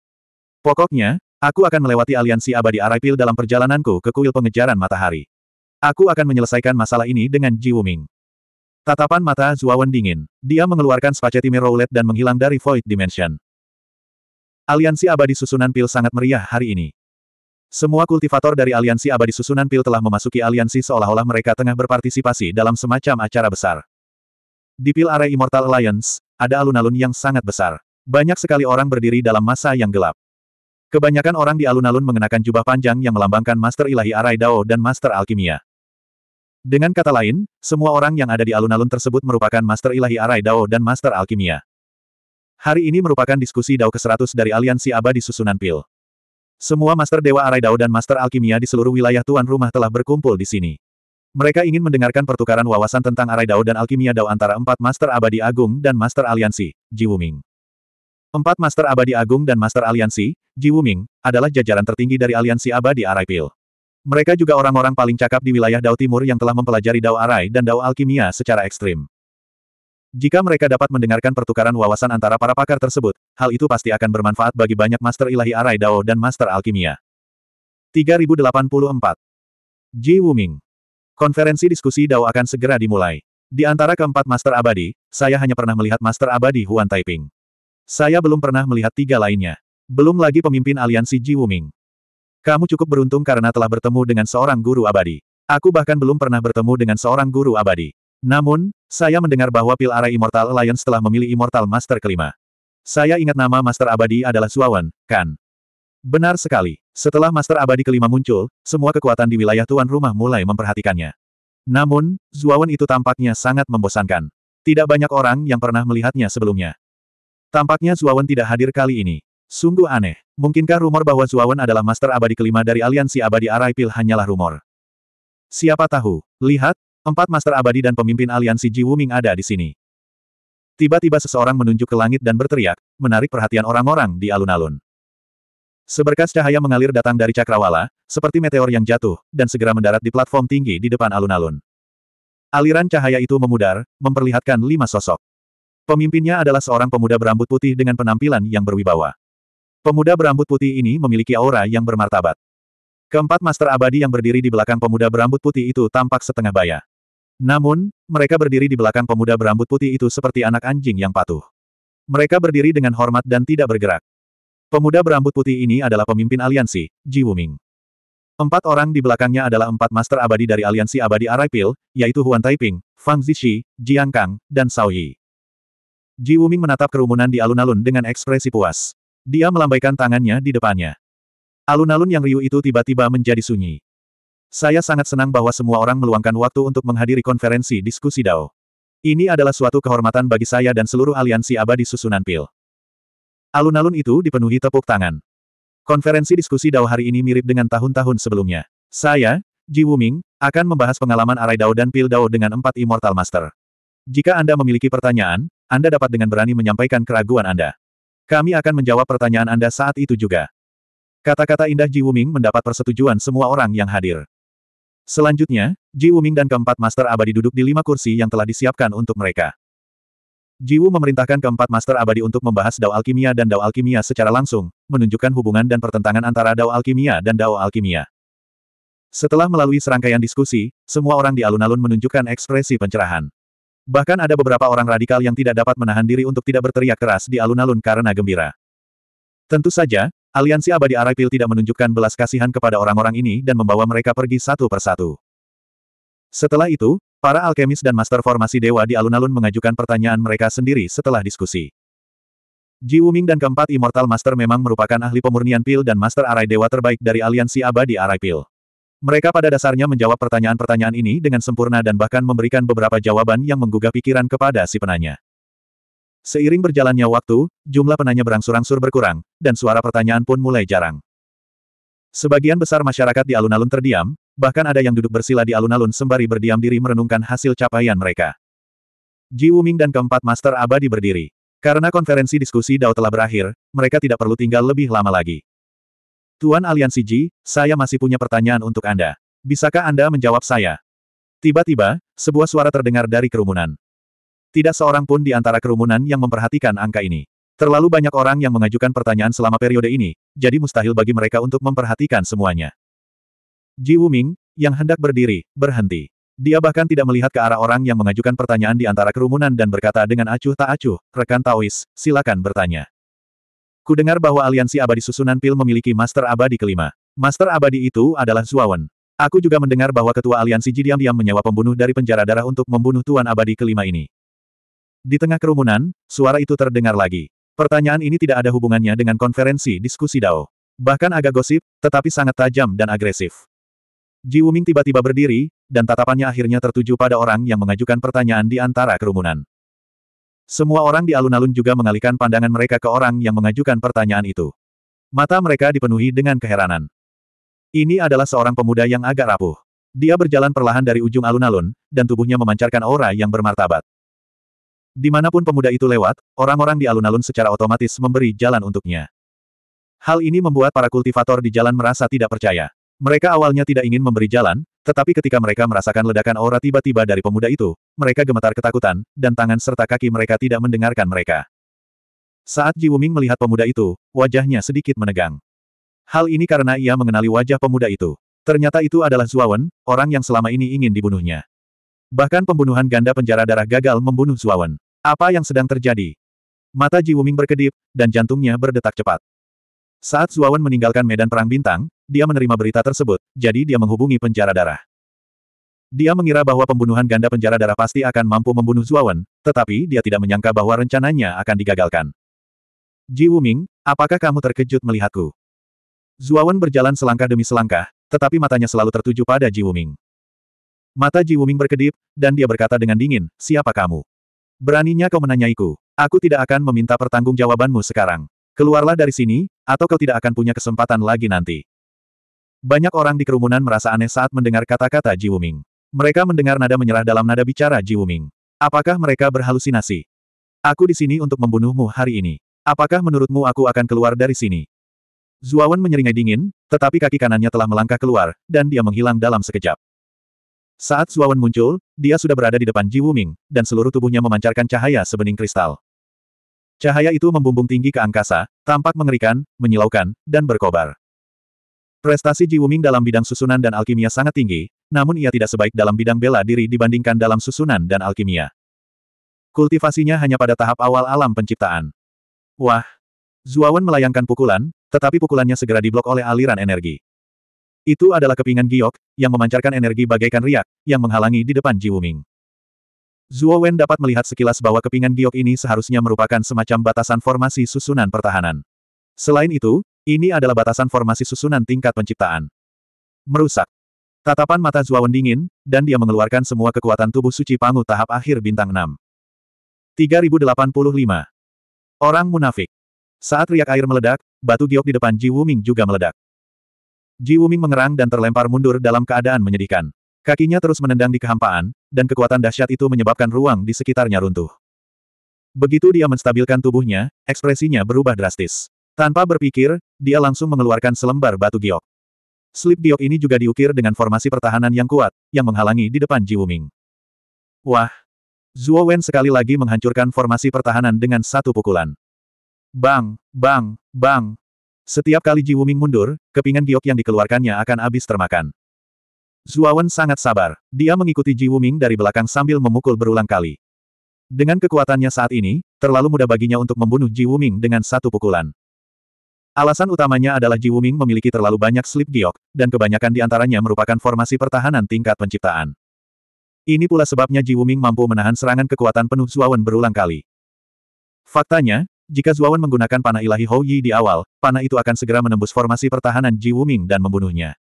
Pokoknya, aku akan melewati aliansi abadi Araipil dalam perjalananku ke kuil pengejaran matahari. Aku akan menyelesaikan masalah ini dengan Ji Wuming. Tatapan mata Zuawan dingin. Dia mengeluarkan spaceti Roulette dan menghilang dari Void Dimension. Aliansi abadi susunan pil sangat meriah hari ini. Semua kultivator dari aliansi abadi susunan pil telah memasuki aliansi seolah-olah mereka tengah berpartisipasi dalam semacam acara besar. Di pil area Immortal Alliance, ada alun-alun yang sangat besar. Banyak sekali orang berdiri dalam masa yang gelap. Kebanyakan orang di alun-alun mengenakan jubah panjang yang melambangkan Master Ilahi Arai Dao dan Master Alkimia. Dengan kata lain, semua orang yang ada di alun-alun tersebut merupakan Master Ilahi Arai Dao dan Master Alkimia. Hari ini merupakan diskusi Dao ke-100 dari Aliansi Abadi Susunan Pil. Semua Master Dewa Arai Dao dan Master Alkimia di seluruh wilayah Tuan Rumah telah berkumpul di sini. Mereka ingin mendengarkan pertukaran wawasan tentang Arai Dao dan Alkimia Dao antara empat Master Abadi Agung dan Master Aliansi, Ji Wuming. Empat Master Abadi Agung dan Master Aliansi, Ji Wuming, adalah jajaran tertinggi dari Aliansi Abadi Arai Pil. Mereka juga orang-orang paling cakap di wilayah Dao Timur yang telah mempelajari Dao Arai dan Dao Alkimia secara ekstrim. Jika mereka dapat mendengarkan pertukaran wawasan antara para pakar tersebut, hal itu pasti akan bermanfaat bagi banyak Master Ilahi Arai Dao dan Master Alkimia. 3084 Ji Wuming Konferensi diskusi Dao akan segera dimulai. Di antara keempat Master Abadi, saya hanya pernah melihat Master Abadi Huan Taiping. Saya belum pernah melihat tiga lainnya. Belum lagi pemimpin aliansi Ji Wuming. Kamu cukup beruntung karena telah bertemu dengan seorang guru abadi. Aku bahkan belum pernah bertemu dengan seorang guru abadi. Namun, saya mendengar bahwa Pil Array Immortal Alliance telah memilih Immortal Master kelima. Saya ingat nama Master Abadi adalah Suawan, kan? Benar sekali. Setelah Master Abadi kelima muncul, semua kekuatan di wilayah tuan rumah mulai memperhatikannya. Namun, Zuawan itu tampaknya sangat membosankan. Tidak banyak orang yang pernah melihatnya sebelumnya. Tampaknya Zuawan tidak hadir kali ini. Sungguh aneh. Mungkinkah rumor bahwa Zuawan adalah master abadi kelima dari aliansi abadi Araipil hanyalah rumor? Siapa tahu. Lihat, empat master abadi dan pemimpin aliansi Ji Wuming ada di sini. Tiba-tiba seseorang menunjuk ke langit dan berteriak, menarik perhatian orang-orang di alun-alun. Seberkas cahaya mengalir datang dari cakrawala, seperti meteor yang jatuh, dan segera mendarat di platform tinggi di depan alun-alun. Aliran cahaya itu memudar, memperlihatkan lima sosok. Pemimpinnya adalah seorang pemuda berambut putih dengan penampilan yang berwibawa. Pemuda berambut putih ini memiliki aura yang bermartabat. Keempat master abadi yang berdiri di belakang pemuda berambut putih itu tampak setengah baya. Namun, mereka berdiri di belakang pemuda berambut putih itu seperti anak anjing yang patuh. Mereka berdiri dengan hormat dan tidak bergerak. Pemuda berambut putih ini adalah pemimpin aliansi, Ji Wuming. Empat orang di belakangnya adalah empat master abadi dari aliansi abadi Araipil, yaitu Huan Taiping, Fang Zixi, Jiang Kang, dan Sao Yi. Ji Wuming menatap kerumunan di alun-alun dengan ekspresi puas. Dia melambaikan tangannya di depannya. Alun-alun yang riuh itu tiba-tiba menjadi sunyi. Saya sangat senang bahwa semua orang meluangkan waktu untuk menghadiri konferensi diskusi DAO. Ini adalah suatu kehormatan bagi saya dan seluruh aliansi abadi susunan pil. Alun-alun itu dipenuhi tepuk tangan. Konferensi diskusi DAO hari ini mirip dengan tahun-tahun sebelumnya. Saya, Ji Wuming, akan membahas pengalaman Arai DAO dan Pil DAO dengan empat Immortal Master. Jika Anda memiliki pertanyaan, anda dapat dengan berani menyampaikan keraguan Anda. Kami akan menjawab pertanyaan Anda saat itu juga. Kata-kata indah Ji Wuming mendapat persetujuan semua orang yang hadir. Selanjutnya, Ji Wuming dan keempat Master Abadi duduk di lima kursi yang telah disiapkan untuk mereka. Ji Wu memerintahkan keempat Master Abadi untuk membahas Dao Alkimia dan Dao Alkimia secara langsung, menunjukkan hubungan dan pertentangan antara Dao Alkimia dan Dao Alkimia. Setelah melalui serangkaian diskusi, semua orang di alun-alun menunjukkan ekspresi pencerahan. Bahkan ada beberapa orang radikal yang tidak dapat menahan diri untuk tidak berteriak keras di alun-alun karena gembira. Tentu saja, aliansi abadi Arapil tidak menunjukkan belas kasihan kepada orang-orang ini dan membawa mereka pergi satu persatu. Setelah itu, para alkemis dan master formasi dewa di alun-alun mengajukan pertanyaan mereka sendiri setelah diskusi. Ji Wuming dan keempat Immortal Master memang merupakan ahli pemurnian pil dan Master Arai Dewa terbaik dari aliansi abadi Arai Pil. Mereka pada dasarnya menjawab pertanyaan-pertanyaan ini dengan sempurna dan bahkan memberikan beberapa jawaban yang menggugah pikiran kepada si penanya. Seiring berjalannya waktu, jumlah penanya berangsur-angsur berkurang, dan suara pertanyaan pun mulai jarang. Sebagian besar masyarakat di alun-alun terdiam, bahkan ada yang duduk bersila di alun-alun sembari berdiam diri merenungkan hasil capaian mereka. Ji Wuming dan keempat Master Abadi berdiri. Karena konferensi diskusi Dao telah berakhir, mereka tidak perlu tinggal lebih lama lagi. Tuan Aliansi Ji, saya masih punya pertanyaan untuk Anda. Bisakah Anda menjawab saya? Tiba-tiba, sebuah suara terdengar dari kerumunan. Tidak seorang pun di antara kerumunan yang memperhatikan angka ini. Terlalu banyak orang yang mengajukan pertanyaan selama periode ini, jadi mustahil bagi mereka untuk memperhatikan semuanya. Ji Wuming, yang hendak berdiri, berhenti. Dia bahkan tidak melihat ke arah orang yang mengajukan pertanyaan di antara kerumunan dan berkata dengan acuh tak acuh, rekan Taois, silakan bertanya. Ku dengar bahwa aliansi abadi susunan pil memiliki master abadi kelima. Master abadi itu adalah Zuawan. Aku juga mendengar bahwa ketua aliansi jidiam diam-diam menyewa pembunuh dari penjara darah untuk membunuh tuan abadi kelima ini. Di tengah kerumunan, suara itu terdengar lagi. Pertanyaan ini tidak ada hubungannya dengan konferensi diskusi Dao. Bahkan agak gosip, tetapi sangat tajam dan agresif. Ji Wuming tiba-tiba berdiri, dan tatapannya akhirnya tertuju pada orang yang mengajukan pertanyaan di antara kerumunan. Semua orang di alun-alun juga mengalihkan pandangan mereka ke orang yang mengajukan pertanyaan itu. Mata mereka dipenuhi dengan keheranan. Ini adalah seorang pemuda yang agak rapuh. Dia berjalan perlahan dari ujung alun-alun, dan tubuhnya memancarkan aura yang bermartabat. Dimanapun pemuda itu lewat, orang-orang di alun-alun secara otomatis memberi jalan untuknya. Hal ini membuat para kultivator di jalan merasa tidak percaya. Mereka awalnya tidak ingin memberi jalan, tetapi ketika mereka merasakan ledakan aura tiba-tiba dari pemuda itu, mereka gemetar ketakutan, dan tangan serta kaki mereka tidak mendengarkan mereka. Saat Ji Wuming melihat pemuda itu, wajahnya sedikit menegang. Hal ini karena ia mengenali wajah pemuda itu. Ternyata itu adalah Zuawan, orang yang selama ini ingin dibunuhnya. Bahkan pembunuhan ganda penjara darah gagal membunuh Zuawan. Apa yang sedang terjadi? Mata Ji Wuming berkedip, dan jantungnya berdetak cepat. Saat Zuawan meninggalkan medan perang bintang, dia menerima berita tersebut, jadi dia menghubungi penjara darah. Dia mengira bahwa pembunuhan ganda penjara darah pasti akan mampu membunuh Zuawan, tetapi dia tidak menyangka bahwa rencananya akan digagalkan. Ji Wuming, apakah kamu terkejut melihatku? Zuawan berjalan selangkah demi selangkah, tetapi matanya selalu tertuju pada Ji Wuming. Mata Ji Wuming berkedip, dan dia berkata dengan dingin, siapa kamu? Beraninya kau menanyaiku. Aku tidak akan meminta pertanggungjawabanmu sekarang. Keluarlah dari sini, atau kau tidak akan punya kesempatan lagi nanti. Banyak orang di kerumunan merasa aneh saat mendengar kata-kata Ji Wuming. Mereka mendengar nada menyerah dalam nada bicara Ji Wuming. Apakah mereka berhalusinasi? Aku di sini untuk membunuhmu hari ini. Apakah menurutmu aku akan keluar dari sini? Zuawan menyeringai dingin, tetapi kaki kanannya telah melangkah keluar, dan dia menghilang dalam sekejap. Saat Zuawan muncul, dia sudah berada di depan Ji Wuming, dan seluruh tubuhnya memancarkan cahaya sebening kristal. Cahaya itu membumbung tinggi ke angkasa, tampak mengerikan, menyilaukan, dan berkobar. Prestasi Ji Wuming dalam bidang susunan dan alkimia sangat tinggi, namun ia tidak sebaik dalam bidang bela diri dibandingkan dalam susunan dan alkimia. Kultivasinya hanya pada tahap awal alam penciptaan. Wah! Zuawan melayangkan pukulan, tetapi pukulannya segera diblok oleh aliran energi. Itu adalah kepingan giok, yang memancarkan energi bagaikan riak, yang menghalangi di depan Ji Wuming. Zuo dapat melihat sekilas bahwa kepingan giok ini seharusnya merupakan semacam batasan formasi susunan pertahanan. Selain itu, ini adalah batasan formasi susunan tingkat penciptaan. Merusak. Tatapan mata Zuawan dingin, dan dia mengeluarkan semua kekuatan tubuh suci Pangu tahap akhir bintang 6. 3085. Orang munafik. Saat riak air meledak, batu giok di depan Ji Wuming juga meledak. Ji Wuming mengerang dan terlempar mundur dalam keadaan menyedihkan. Kakinya terus menendang di kehampaan, dan kekuatan dahsyat itu menyebabkan ruang di sekitarnya runtuh. Begitu dia menstabilkan tubuhnya, ekspresinya berubah drastis. Tanpa berpikir, dia langsung mengeluarkan selembar batu giok. Slip giok ini juga diukir dengan formasi pertahanan yang kuat, yang menghalangi di depan Ji Wuming. Wah! Zuo Wen sekali lagi menghancurkan formasi pertahanan dengan satu pukulan. Bang, bang, bang. Setiap kali Ji Wuming mundur, kepingan giok yang dikeluarkannya akan habis termakan. Wen sangat sabar. Dia mengikuti Ji Wuming dari belakang sambil memukul berulang kali. Dengan kekuatannya saat ini, terlalu mudah baginya untuk membunuh Ji Wuming dengan satu pukulan. Alasan utamanya adalah Ji Wuming memiliki terlalu banyak slip giok, dan kebanyakan di antaranya merupakan formasi pertahanan tingkat penciptaan. Ini pula sebabnya Ji Wuming mampu menahan serangan kekuatan penuh Zuawan berulang kali. Faktanya, jika Zuawan menggunakan panah ilahi Hou Yi di awal, panah itu akan segera menembus formasi pertahanan Ji Wuming dan membunuhnya.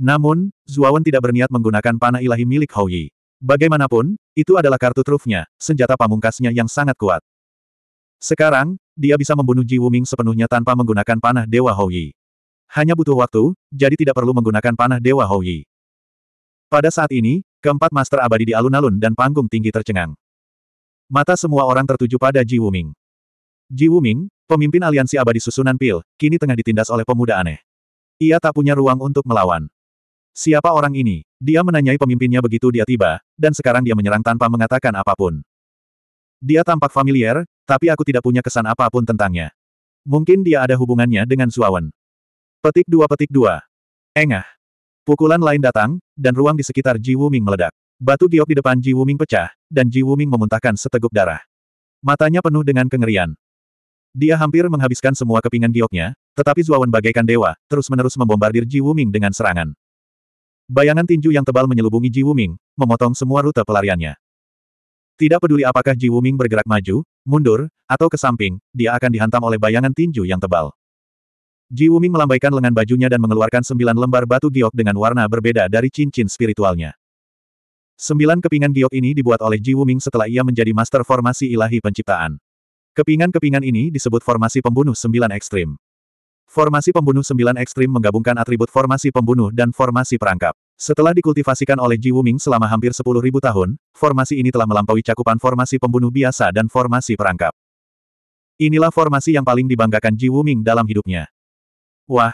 Namun, Zuawan tidak berniat menggunakan panah ilahi milik Hou Yi. Bagaimanapun, itu adalah kartu trufnya, senjata pamungkasnya yang sangat kuat. Sekarang, dia bisa membunuh Ji Wuming sepenuhnya tanpa menggunakan panah Dewa Houyi. Hanya butuh waktu, jadi tidak perlu menggunakan panah Dewa Houyi. Pada saat ini, keempat master abadi di alun-alun dan panggung tinggi tercengang. Mata semua orang tertuju pada Ji Wuming. Ji Wuming, pemimpin aliansi abadi susunan pil, kini tengah ditindas oleh pemuda aneh. Ia tak punya ruang untuk melawan. Siapa orang ini? Dia menanyai pemimpinnya begitu dia tiba, dan sekarang dia menyerang tanpa mengatakan apapun. Dia tampak familiar, tapi aku tidak punya kesan apapun tentangnya. Mungkin dia ada hubungannya dengan Suawan. Petik dua petik dua. Engah. Pukulan lain datang, dan ruang di sekitar Ji Wuming meledak. Batu giok di depan Ji Wuming pecah, dan Ji Wuming memuntahkan seteguk darah. Matanya penuh dengan kengerian. Dia hampir menghabiskan semua kepingan gioknya, tetapi Zuawan bagaikan dewa, terus-menerus membombardir Ji Wuming dengan serangan. Bayangan tinju yang tebal menyelubungi Ji Wuming, memotong semua rute pelariannya. Tidak peduli apakah Ji Wuming bergerak maju, mundur, atau ke samping, dia akan dihantam oleh bayangan tinju yang tebal. Ji Wuming melambaikan lengan bajunya dan mengeluarkan sembilan lembar batu giok dengan warna berbeda dari cincin spiritualnya. Sembilan kepingan giok ini dibuat oleh Ji Wuming setelah ia menjadi master formasi ilahi penciptaan. Kepingan-kepingan ini disebut formasi pembunuh sembilan ekstrim. Formasi pembunuh sembilan ekstrim menggabungkan atribut formasi pembunuh dan formasi perangkap. Setelah dikultivasikan oleh Ji Wuming selama hampir 10.000 tahun, formasi ini telah melampaui cakupan formasi pembunuh biasa dan formasi perangkap. Inilah formasi yang paling dibanggakan Ji Wuming dalam hidupnya. Wah!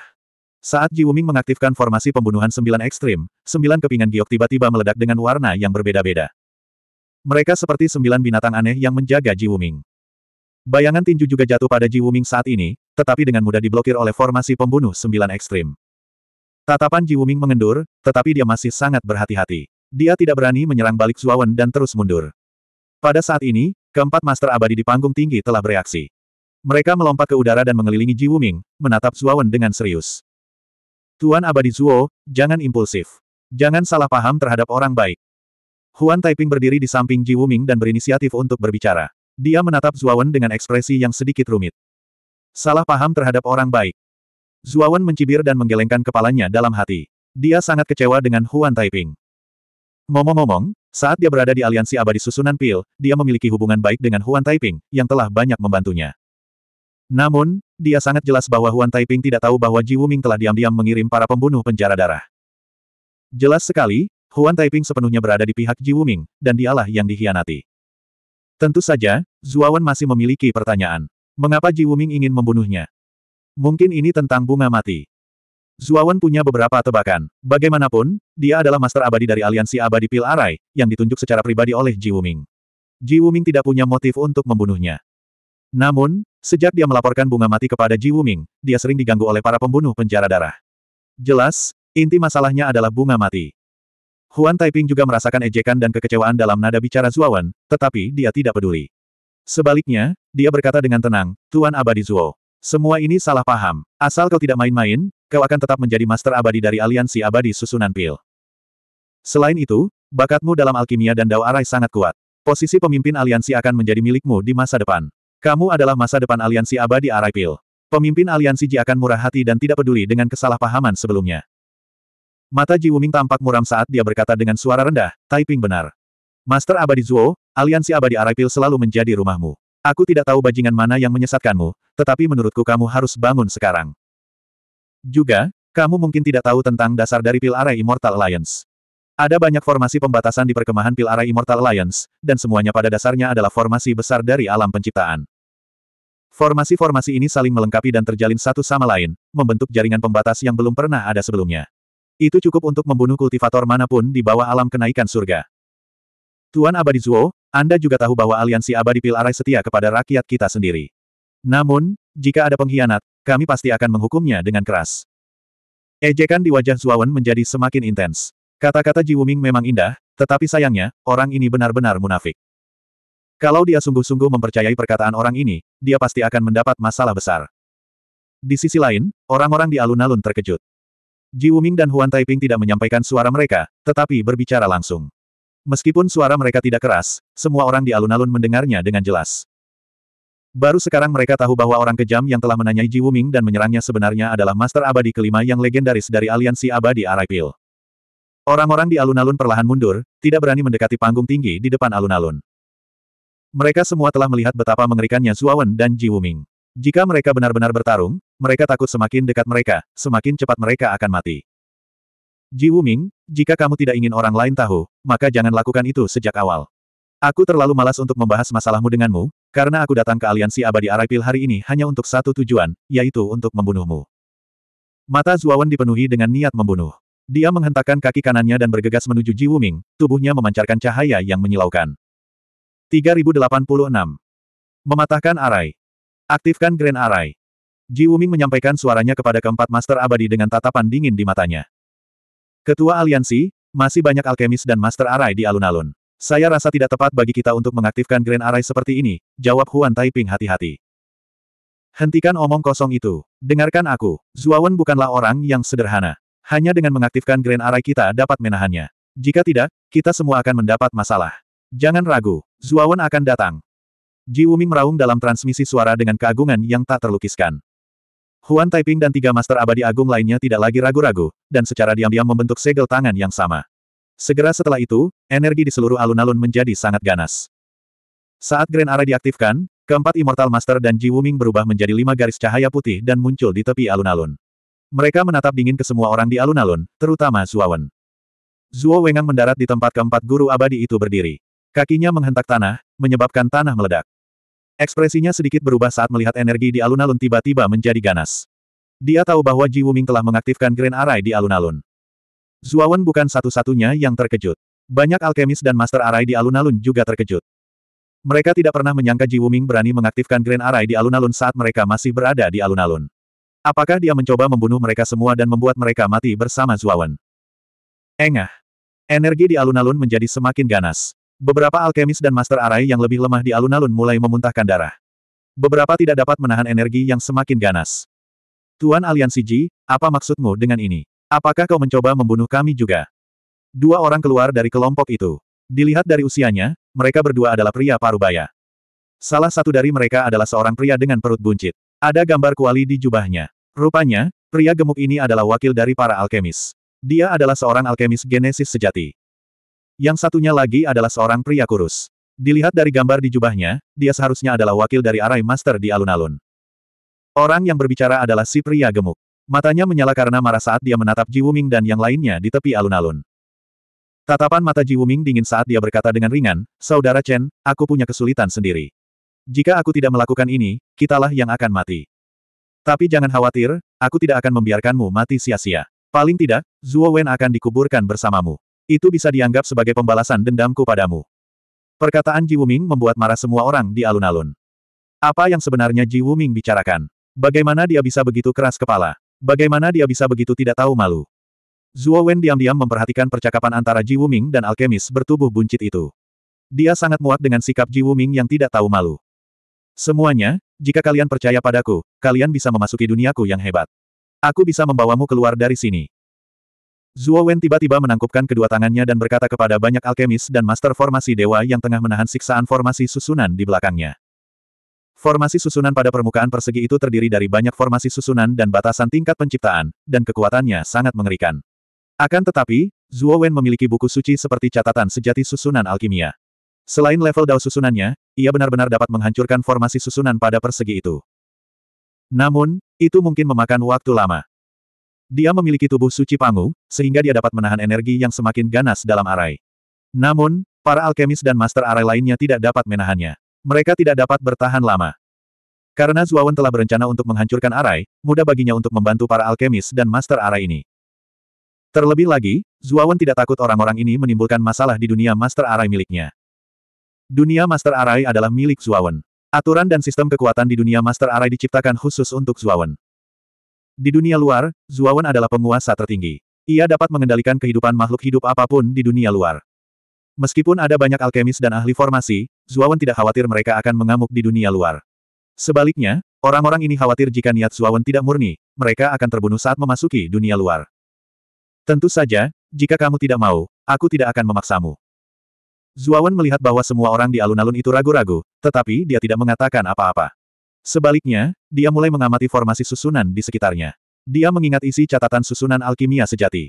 Saat Ji Wuming mengaktifkan formasi pembunuhan sembilan ekstrim, sembilan kepingan giok tiba-tiba meledak dengan warna yang berbeda-beda. Mereka seperti sembilan binatang aneh yang menjaga Ji Wuming. Bayangan tinju juga jatuh pada Ji Wuming saat ini, tetapi dengan mudah diblokir oleh formasi pembunuh sembilan ekstrim. Tatapan Ji Wuming mengendur, tetapi dia masih sangat berhati-hati. Dia tidak berani menyerang balik Zuawan dan terus mundur. Pada saat ini, keempat master abadi di panggung tinggi telah bereaksi. Mereka melompat ke udara dan mengelilingi Ji Wuming, menatap Zuawan dengan serius. Tuan abadi Zuo, jangan impulsif. Jangan salah paham terhadap orang baik. Huan Taiping berdiri di samping Ji Wuming dan berinisiatif untuk berbicara. Dia menatap Zuawan dengan ekspresi yang sedikit rumit. Salah paham terhadap orang baik. Zuawan mencibir dan menggelengkan kepalanya dalam hati. Dia sangat kecewa dengan Huan Taiping. Ngomong-ngomong, saat dia berada di aliansi abadi susunan pil, dia memiliki hubungan baik dengan Huan Taiping, yang telah banyak membantunya. Namun, dia sangat jelas bahwa Huan Taiping tidak tahu bahwa Ji Wuming telah diam-diam mengirim para pembunuh penjara darah. Jelas sekali, Huan Taiping sepenuhnya berada di pihak Ji Wuming, dan dialah yang dihianati. Tentu saja, Zuawan masih memiliki pertanyaan. Mengapa Ji Wuming ingin membunuhnya? Mungkin ini tentang bunga mati. Zuawan punya beberapa tebakan. Bagaimanapun, dia adalah master abadi dari aliansi abadi Pil Arai, yang ditunjuk secara pribadi oleh Ji Wuming. Ji Wuming tidak punya motif untuk membunuhnya. Namun, sejak dia melaporkan bunga mati kepada Ji Wuming, dia sering diganggu oleh para pembunuh penjara darah. Jelas, inti masalahnya adalah bunga mati. Huan Taiping juga merasakan ejekan dan kekecewaan dalam nada bicara Zuawan, tetapi dia tidak peduli. Sebaliknya, dia berkata dengan tenang, Tuan Abadi Zuo. Semua ini salah paham. Asal kau tidak main-main, kau akan tetap menjadi master abadi dari aliansi abadi susunan pil. Selain itu, bakatmu dalam alkimia dan dao arai sangat kuat. Posisi pemimpin aliansi akan menjadi milikmu di masa depan. Kamu adalah masa depan aliansi abadi arai pil. Pemimpin aliansi Ji akan murah hati dan tidak peduli dengan kesalahpahaman sebelumnya. Mata Ji Wuming tampak muram saat dia berkata dengan suara rendah, Taiping benar. Master abadi Zuo, Aliansi Abadi Araipil selalu menjadi rumahmu. Aku tidak tahu bajingan mana yang menyesatkanmu, tetapi menurutku kamu harus bangun sekarang. Juga, kamu mungkin tidak tahu tentang dasar dari Pil Array Immortal Alliance. Ada banyak formasi pembatasan di perkemahan Pil Array Immortal Alliance, dan semuanya pada dasarnya adalah formasi besar dari alam penciptaan. Formasi-formasi ini saling melengkapi dan terjalin satu sama lain, membentuk jaringan pembatas yang belum pernah ada sebelumnya. Itu cukup untuk membunuh kultivator manapun di bawah alam kenaikan surga. Tuan Abadi Zuo, anda juga tahu bahwa aliansi abadi Pilarai setia kepada rakyat kita sendiri. Namun, jika ada pengkhianat, kami pasti akan menghukumnya dengan keras. Ejekan di wajah Zuawan menjadi semakin intens. Kata-kata Ji Wuming memang indah, tetapi sayangnya, orang ini benar-benar munafik. Kalau dia sungguh-sungguh mempercayai perkataan orang ini, dia pasti akan mendapat masalah besar. Di sisi lain, orang-orang di alun-alun terkejut. Ji Wuming dan Huan Taiping tidak menyampaikan suara mereka, tetapi berbicara langsung. Meskipun suara mereka tidak keras, semua orang di alun-alun mendengarnya dengan jelas. Baru sekarang mereka tahu bahwa orang kejam yang telah menanyai Ji Wuming dan menyerangnya sebenarnya adalah Master Abadi kelima yang legendaris dari aliansi Abadi Araipil. Orang-orang di alun-alun perlahan mundur, tidak berani mendekati panggung tinggi di depan alun-alun. Mereka semua telah melihat betapa mengerikannya Zuawan dan Ji Wuming. Jika mereka benar-benar bertarung, mereka takut semakin dekat mereka, semakin cepat mereka akan mati. Ji Wuming, jika kamu tidak ingin orang lain tahu, maka jangan lakukan itu sejak awal. Aku terlalu malas untuk membahas masalahmu denganmu, karena aku datang ke aliansi abadi Araipil hari ini hanya untuk satu tujuan, yaitu untuk membunuhmu. Mata Zuawan dipenuhi dengan niat membunuh. Dia menghentakkan kaki kanannya dan bergegas menuju Ji Wuming, tubuhnya memancarkan cahaya yang menyilaukan. 3086. Mematahkan arai. Aktifkan Grand Arai. Ji Wuming menyampaikan suaranya kepada keempat master abadi dengan tatapan dingin di matanya. Ketua aliansi, masih banyak alkemis dan master arai di alun-alun. Saya rasa tidak tepat bagi kita untuk mengaktifkan Grand Arai seperti ini, jawab Huan Taiping hati-hati. Hentikan omong kosong itu. Dengarkan aku, Zuawan bukanlah orang yang sederhana. Hanya dengan mengaktifkan Grand Arai kita dapat menahannya. Jika tidak, kita semua akan mendapat masalah. Jangan ragu, Zuawan akan datang. Ji Wuming meraung dalam transmisi suara dengan keagungan yang tak terlukiskan. Huan Taiping dan tiga master abadi agung lainnya tidak lagi ragu-ragu, dan secara diam-diam membentuk segel tangan yang sama. Segera setelah itu, energi di seluruh alun-alun menjadi sangat ganas. Saat Grand Array diaktifkan, keempat Immortal Master dan Ji Wuming berubah menjadi lima garis cahaya putih dan muncul di tepi alun-alun. Mereka menatap dingin ke semua orang di alun-alun, terutama Wen. Zuo Wengang mendarat di tempat keempat guru abadi itu berdiri. Kakinya menghentak tanah, menyebabkan tanah meledak. Ekspresinya sedikit berubah saat melihat energi di alun-alun tiba-tiba menjadi ganas. Dia tahu bahwa Ji Wuming telah mengaktifkan Grand Array di alun-alun. Zuawan bukan satu-satunya yang terkejut. Banyak alkemis dan Master Array di alun-alun juga terkejut. Mereka tidak pernah menyangka Ji Wuming berani mengaktifkan Grand Array di alun-alun saat mereka masih berada di alun-alun. Apakah dia mencoba membunuh mereka semua dan membuat mereka mati bersama Zuawan? Engah. Energi di alun-alun menjadi semakin ganas. Beberapa alkemis dan master arai yang lebih lemah di alun-alun mulai memuntahkan darah. Beberapa tidak dapat menahan energi yang semakin ganas. Tuan Aliansi Ji, apa maksudmu dengan ini? Apakah kau mencoba membunuh kami juga? Dua orang keluar dari kelompok itu. Dilihat dari usianya, mereka berdua adalah pria parubaya. Salah satu dari mereka adalah seorang pria dengan perut buncit. Ada gambar kuali di jubahnya. Rupanya, pria gemuk ini adalah wakil dari para alkemis. Dia adalah seorang alkemis genesis sejati. Yang satunya lagi adalah seorang pria kurus. Dilihat dari gambar di jubahnya, dia seharusnya adalah wakil dari Arai Master di alun-alun. Orang yang berbicara adalah si pria gemuk. Matanya menyala karena marah saat dia menatap Ji Wuming dan yang lainnya di tepi alun-alun. Tatapan mata Ji Wuming dingin saat dia berkata dengan ringan, Saudara Chen, aku punya kesulitan sendiri. Jika aku tidak melakukan ini, kitalah yang akan mati. Tapi jangan khawatir, aku tidak akan membiarkanmu mati sia-sia. Paling tidak, Zuo Wen akan dikuburkan bersamamu. Itu bisa dianggap sebagai pembalasan dendamku padamu. Perkataan Ji Wuming membuat marah semua orang di alun-alun. Apa yang sebenarnya Ji Wuming bicarakan? Bagaimana dia bisa begitu keras kepala? Bagaimana dia bisa begitu tidak tahu malu? Zhuo Wen diam-diam memperhatikan percakapan antara Ji Wuming dan alkemis bertubuh buncit itu. Dia sangat muak dengan sikap Ji Wuming yang tidak tahu malu. Semuanya, jika kalian percaya padaku, kalian bisa memasuki duniaku yang hebat. Aku bisa membawamu keluar dari sini. Zuo Wen tiba-tiba menangkupkan kedua tangannya dan berkata kepada banyak alkemis dan master formasi dewa yang tengah menahan siksaan formasi susunan di belakangnya. Formasi susunan pada permukaan persegi itu terdiri dari banyak formasi susunan dan batasan tingkat penciptaan, dan kekuatannya sangat mengerikan. Akan tetapi, Zuo Wen memiliki buku suci seperti catatan sejati susunan alkimia. Selain level dao susunannya, ia benar-benar dapat menghancurkan formasi susunan pada persegi itu. Namun, itu mungkin memakan waktu lama. Dia memiliki tubuh suci Pangu, sehingga dia dapat menahan energi yang semakin ganas dalam arai. Namun, para alkemis dan master arai lainnya tidak dapat menahannya. Mereka tidak dapat bertahan lama. Karena Zuawan telah berencana untuk menghancurkan arai, mudah baginya untuk membantu para alkemis dan master arai ini. Terlebih lagi, Zuawan tidak takut orang-orang ini menimbulkan masalah di dunia master arai miliknya. Dunia master arai adalah milik Zuawan. Aturan dan sistem kekuatan di dunia master arai diciptakan khusus untuk Zuawan. Di dunia luar, Zuawan adalah penguasa tertinggi. Ia dapat mengendalikan kehidupan makhluk hidup apapun di dunia luar. Meskipun ada banyak alkemis dan ahli formasi, Zuawan tidak khawatir mereka akan mengamuk di dunia luar. Sebaliknya, orang-orang ini khawatir jika niat Zuawan tidak murni, mereka akan terbunuh saat memasuki dunia luar. Tentu saja, jika kamu tidak mau, aku tidak akan memaksamu. Zuawan melihat bahwa semua orang di alun-alun itu ragu-ragu, tetapi dia tidak mengatakan apa-apa. Sebaliknya, dia mulai mengamati formasi susunan di sekitarnya. Dia mengingat isi catatan susunan alkimia sejati.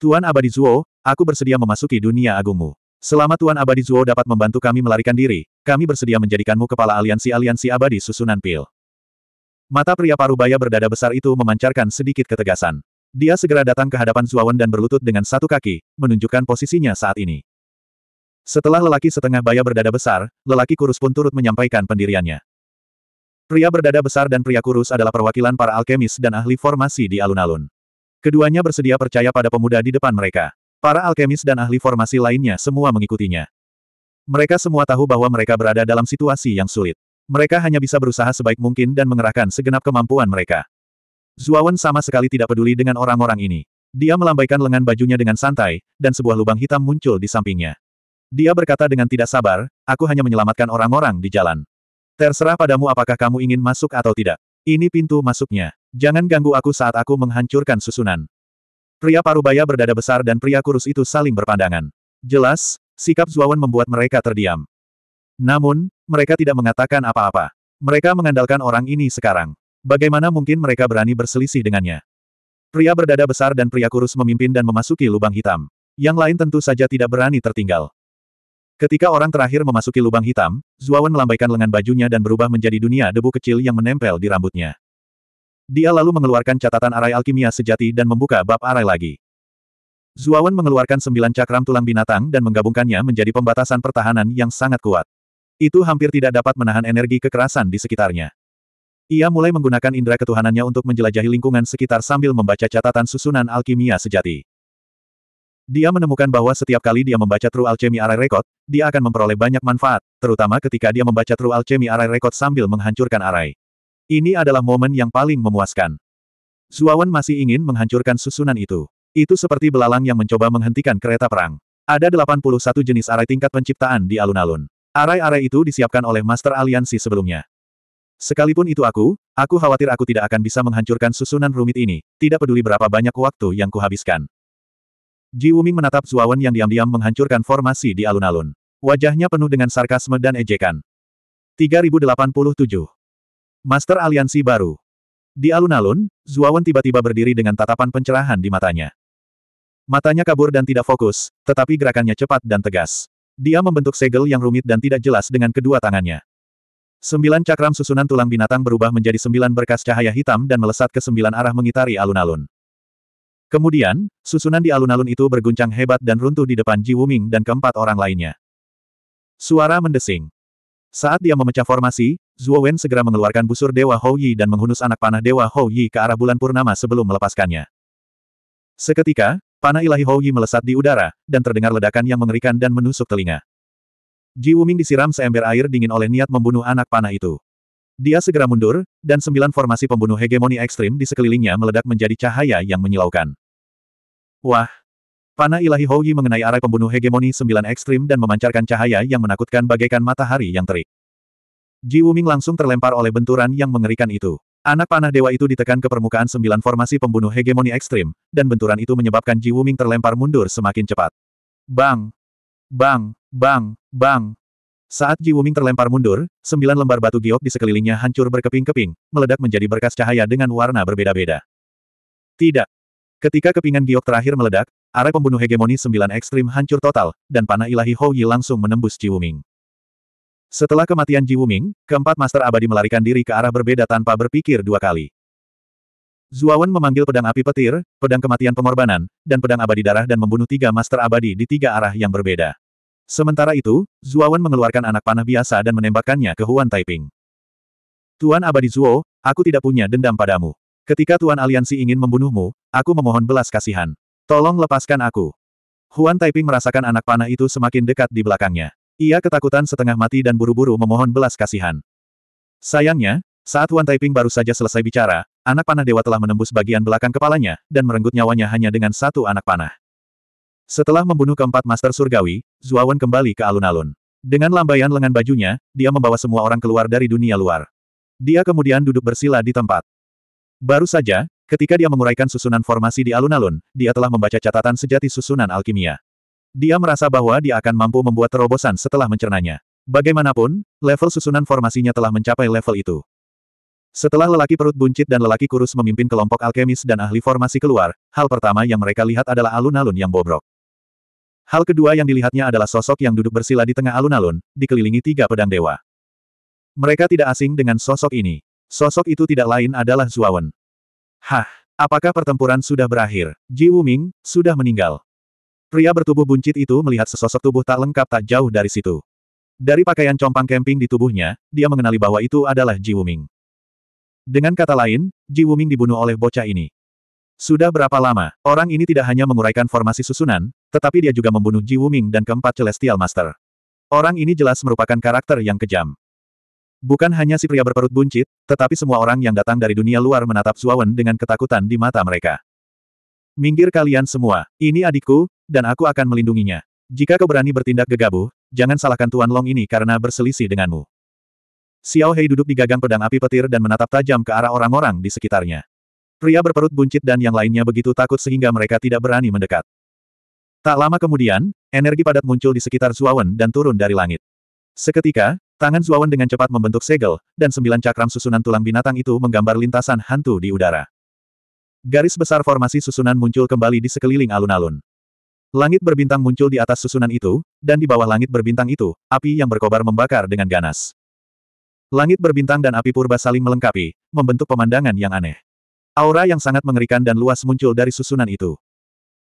Tuan Abadi Zuo, aku bersedia memasuki dunia agungmu. Selama Tuan Abadi Zuo dapat membantu kami melarikan diri, kami bersedia menjadikanmu kepala aliansi-aliansi abadi susunan pil. Mata pria parubaya berdada besar itu memancarkan sedikit ketegasan. Dia segera datang ke hadapan Zuawan dan berlutut dengan satu kaki, menunjukkan posisinya saat ini. Setelah lelaki setengah baya berdada besar, lelaki kurus pun turut menyampaikan pendiriannya. Pria berdada besar dan pria kurus adalah perwakilan para alkemis dan ahli formasi di alun-alun. Keduanya bersedia percaya pada pemuda di depan mereka. Para alkemis dan ahli formasi lainnya semua mengikutinya. Mereka semua tahu bahwa mereka berada dalam situasi yang sulit. Mereka hanya bisa berusaha sebaik mungkin dan mengerahkan segenap kemampuan mereka. Zuawan sama sekali tidak peduli dengan orang-orang ini. Dia melambaikan lengan bajunya dengan santai, dan sebuah lubang hitam muncul di sampingnya. Dia berkata dengan tidak sabar, aku hanya menyelamatkan orang-orang di jalan. Terserah padamu apakah kamu ingin masuk atau tidak. Ini pintu masuknya. Jangan ganggu aku saat aku menghancurkan susunan. Pria parubaya berdada besar dan pria kurus itu saling berpandangan. Jelas, sikap Zuawan membuat mereka terdiam. Namun, mereka tidak mengatakan apa-apa. Mereka mengandalkan orang ini sekarang. Bagaimana mungkin mereka berani berselisih dengannya? Pria berdada besar dan pria kurus memimpin dan memasuki lubang hitam. Yang lain tentu saja tidak berani tertinggal. Ketika orang terakhir memasuki lubang hitam, Zuawan melambaikan lengan bajunya dan berubah menjadi dunia debu kecil yang menempel di rambutnya. Dia lalu mengeluarkan catatan arai alkimia sejati dan membuka bab arai lagi. Zuawan mengeluarkan sembilan cakram tulang binatang dan menggabungkannya menjadi pembatasan pertahanan yang sangat kuat. Itu hampir tidak dapat menahan energi kekerasan di sekitarnya. Ia mulai menggunakan indera ketuhanannya untuk menjelajahi lingkungan sekitar sambil membaca catatan susunan alkimia sejati. Dia menemukan bahwa setiap kali dia membaca True Alchemy Array Record, dia akan memperoleh banyak manfaat, terutama ketika dia membaca True Alchemy Array Record sambil menghancurkan Array. Ini adalah momen yang paling memuaskan. Zuawan masih ingin menghancurkan susunan itu. Itu seperti belalang yang mencoba menghentikan kereta perang. Ada 81 jenis Array tingkat penciptaan di alun-alun. array arai itu disiapkan oleh Master Aliansi sebelumnya. Sekalipun itu aku, aku khawatir aku tidak akan bisa menghancurkan susunan rumit ini, tidak peduli berapa banyak waktu yang kuhabiskan. Ji Wuming menatap Zuawan yang diam-diam menghancurkan formasi di alun-alun. Wajahnya penuh dengan sarkasme dan ejekan. 3087. Master Aliansi Baru. Di alun-alun, Zuawan tiba-tiba berdiri dengan tatapan pencerahan di matanya. Matanya kabur dan tidak fokus, tetapi gerakannya cepat dan tegas. Dia membentuk segel yang rumit dan tidak jelas dengan kedua tangannya. Sembilan cakram susunan tulang binatang berubah menjadi sembilan berkas cahaya hitam dan melesat ke sembilan arah mengitari alun-alun. Kemudian, susunan di alun-alun itu berguncang hebat dan runtuh di depan Ji Wuming dan keempat orang lainnya. Suara mendesing. Saat dia memecah formasi, Zhuo Wen segera mengeluarkan busur Dewa Hou Yi dan menghunus anak panah Dewa Hou Yi ke arah bulan purnama sebelum melepaskannya. Seketika, panah ilahi Hou Yi melesat di udara, dan terdengar ledakan yang mengerikan dan menusuk telinga. Ji Wuming disiram seember air dingin oleh niat membunuh anak panah itu. Dia segera mundur, dan sembilan formasi pembunuh hegemoni ekstrim di sekelilingnya meledak menjadi cahaya yang menyilaukan. Wah! Panah ilahi Houyi mengenai arah pembunuh hegemoni sembilan ekstrim dan memancarkan cahaya yang menakutkan bagaikan matahari yang terik. Ji Wuming langsung terlempar oleh benturan yang mengerikan itu. Anak panah dewa itu ditekan ke permukaan sembilan formasi pembunuh hegemoni ekstrim, dan benturan itu menyebabkan Ji Wuming terlempar mundur semakin cepat. Bang! Bang! Bang! Bang! Saat Ji Wuming terlempar mundur, sembilan lembar batu giok di sekelilingnya hancur berkeping-keping, meledak menjadi berkas cahaya dengan warna berbeda-beda. Tidak. Ketika kepingan giok terakhir meledak, arah pembunuh hegemoni sembilan ekstrim hancur total, dan panah ilahi Hou Yi langsung menembus Ji Wuming. Setelah kematian Ji Wuming, keempat Master Abadi melarikan diri ke arah berbeda tanpa berpikir dua kali. Zuawan memanggil pedang api petir, pedang kematian pengorbanan, dan pedang abadi darah dan membunuh tiga master abadi di tiga arah yang berbeda. Sementara itu, Zuawan mengeluarkan anak panah biasa dan menembakkannya ke Huan Taiping. Tuan Abadi Zuo, aku tidak punya dendam padamu. Ketika Tuan Aliansi ingin membunuhmu, aku memohon belas kasihan. Tolong lepaskan aku. Huan Taiping merasakan anak panah itu semakin dekat di belakangnya. Ia ketakutan setengah mati dan buru-buru memohon belas kasihan. Sayangnya, saat Huan Taiping baru saja selesai bicara, anak panah dewa telah menembus bagian belakang kepalanya, dan merenggut nyawanya hanya dengan satu anak panah. Setelah membunuh keempat Master Surgawi, Zuawan kembali ke alun-alun. Dengan lambaian lengan bajunya, dia membawa semua orang keluar dari dunia luar. Dia kemudian duduk bersila di tempat. Baru saja, ketika dia menguraikan susunan formasi di alun-alun, dia telah membaca catatan sejati susunan alkimia. Dia merasa bahwa dia akan mampu membuat terobosan setelah mencernanya. Bagaimanapun, level susunan formasinya telah mencapai level itu. Setelah lelaki perut buncit dan lelaki kurus memimpin kelompok alkemis dan ahli formasi keluar, hal pertama yang mereka lihat adalah alun-alun yang bobrok. Hal kedua yang dilihatnya adalah sosok yang duduk bersila di tengah alun-alun, dikelilingi tiga pedang dewa. Mereka tidak asing dengan sosok ini. Sosok itu tidak lain adalah Zuawan. Hah, apakah pertempuran sudah berakhir? Ji Wuming, sudah meninggal. Pria bertubuh buncit itu melihat sesosok tubuh tak lengkap tak jauh dari situ. Dari pakaian compang kemping di tubuhnya, dia mengenali bahwa itu adalah Ji Wuming. Dengan kata lain, Ji Wuming dibunuh oleh bocah ini. Sudah berapa lama, orang ini tidak hanya menguraikan formasi susunan, tetapi dia juga membunuh Ji Wuming dan keempat Celestial Master. Orang ini jelas merupakan karakter yang kejam. Bukan hanya si pria berperut buncit, tetapi semua orang yang datang dari dunia luar menatap Zuawan dengan ketakutan di mata mereka. Minggir kalian semua, ini adikku, dan aku akan melindunginya. Jika kau berani bertindak gegabah, jangan salahkan Tuan Long ini karena berselisih denganmu. Xiao Hei duduk di gagang pedang api petir dan menatap tajam ke arah orang-orang di sekitarnya. Pria berperut buncit dan yang lainnya begitu takut sehingga mereka tidak berani mendekat. Tak lama kemudian, energi padat muncul di sekitar Zuawan dan turun dari langit. Seketika, tangan Zuawan dengan cepat membentuk segel, dan sembilan cakram susunan tulang binatang itu menggambar lintasan hantu di udara. Garis besar formasi susunan muncul kembali di sekeliling alun-alun. Langit berbintang muncul di atas susunan itu, dan di bawah langit berbintang itu, api yang berkobar membakar dengan ganas. Langit berbintang dan api purba saling melengkapi, membentuk pemandangan yang aneh. Aura yang sangat mengerikan dan luas muncul dari susunan itu.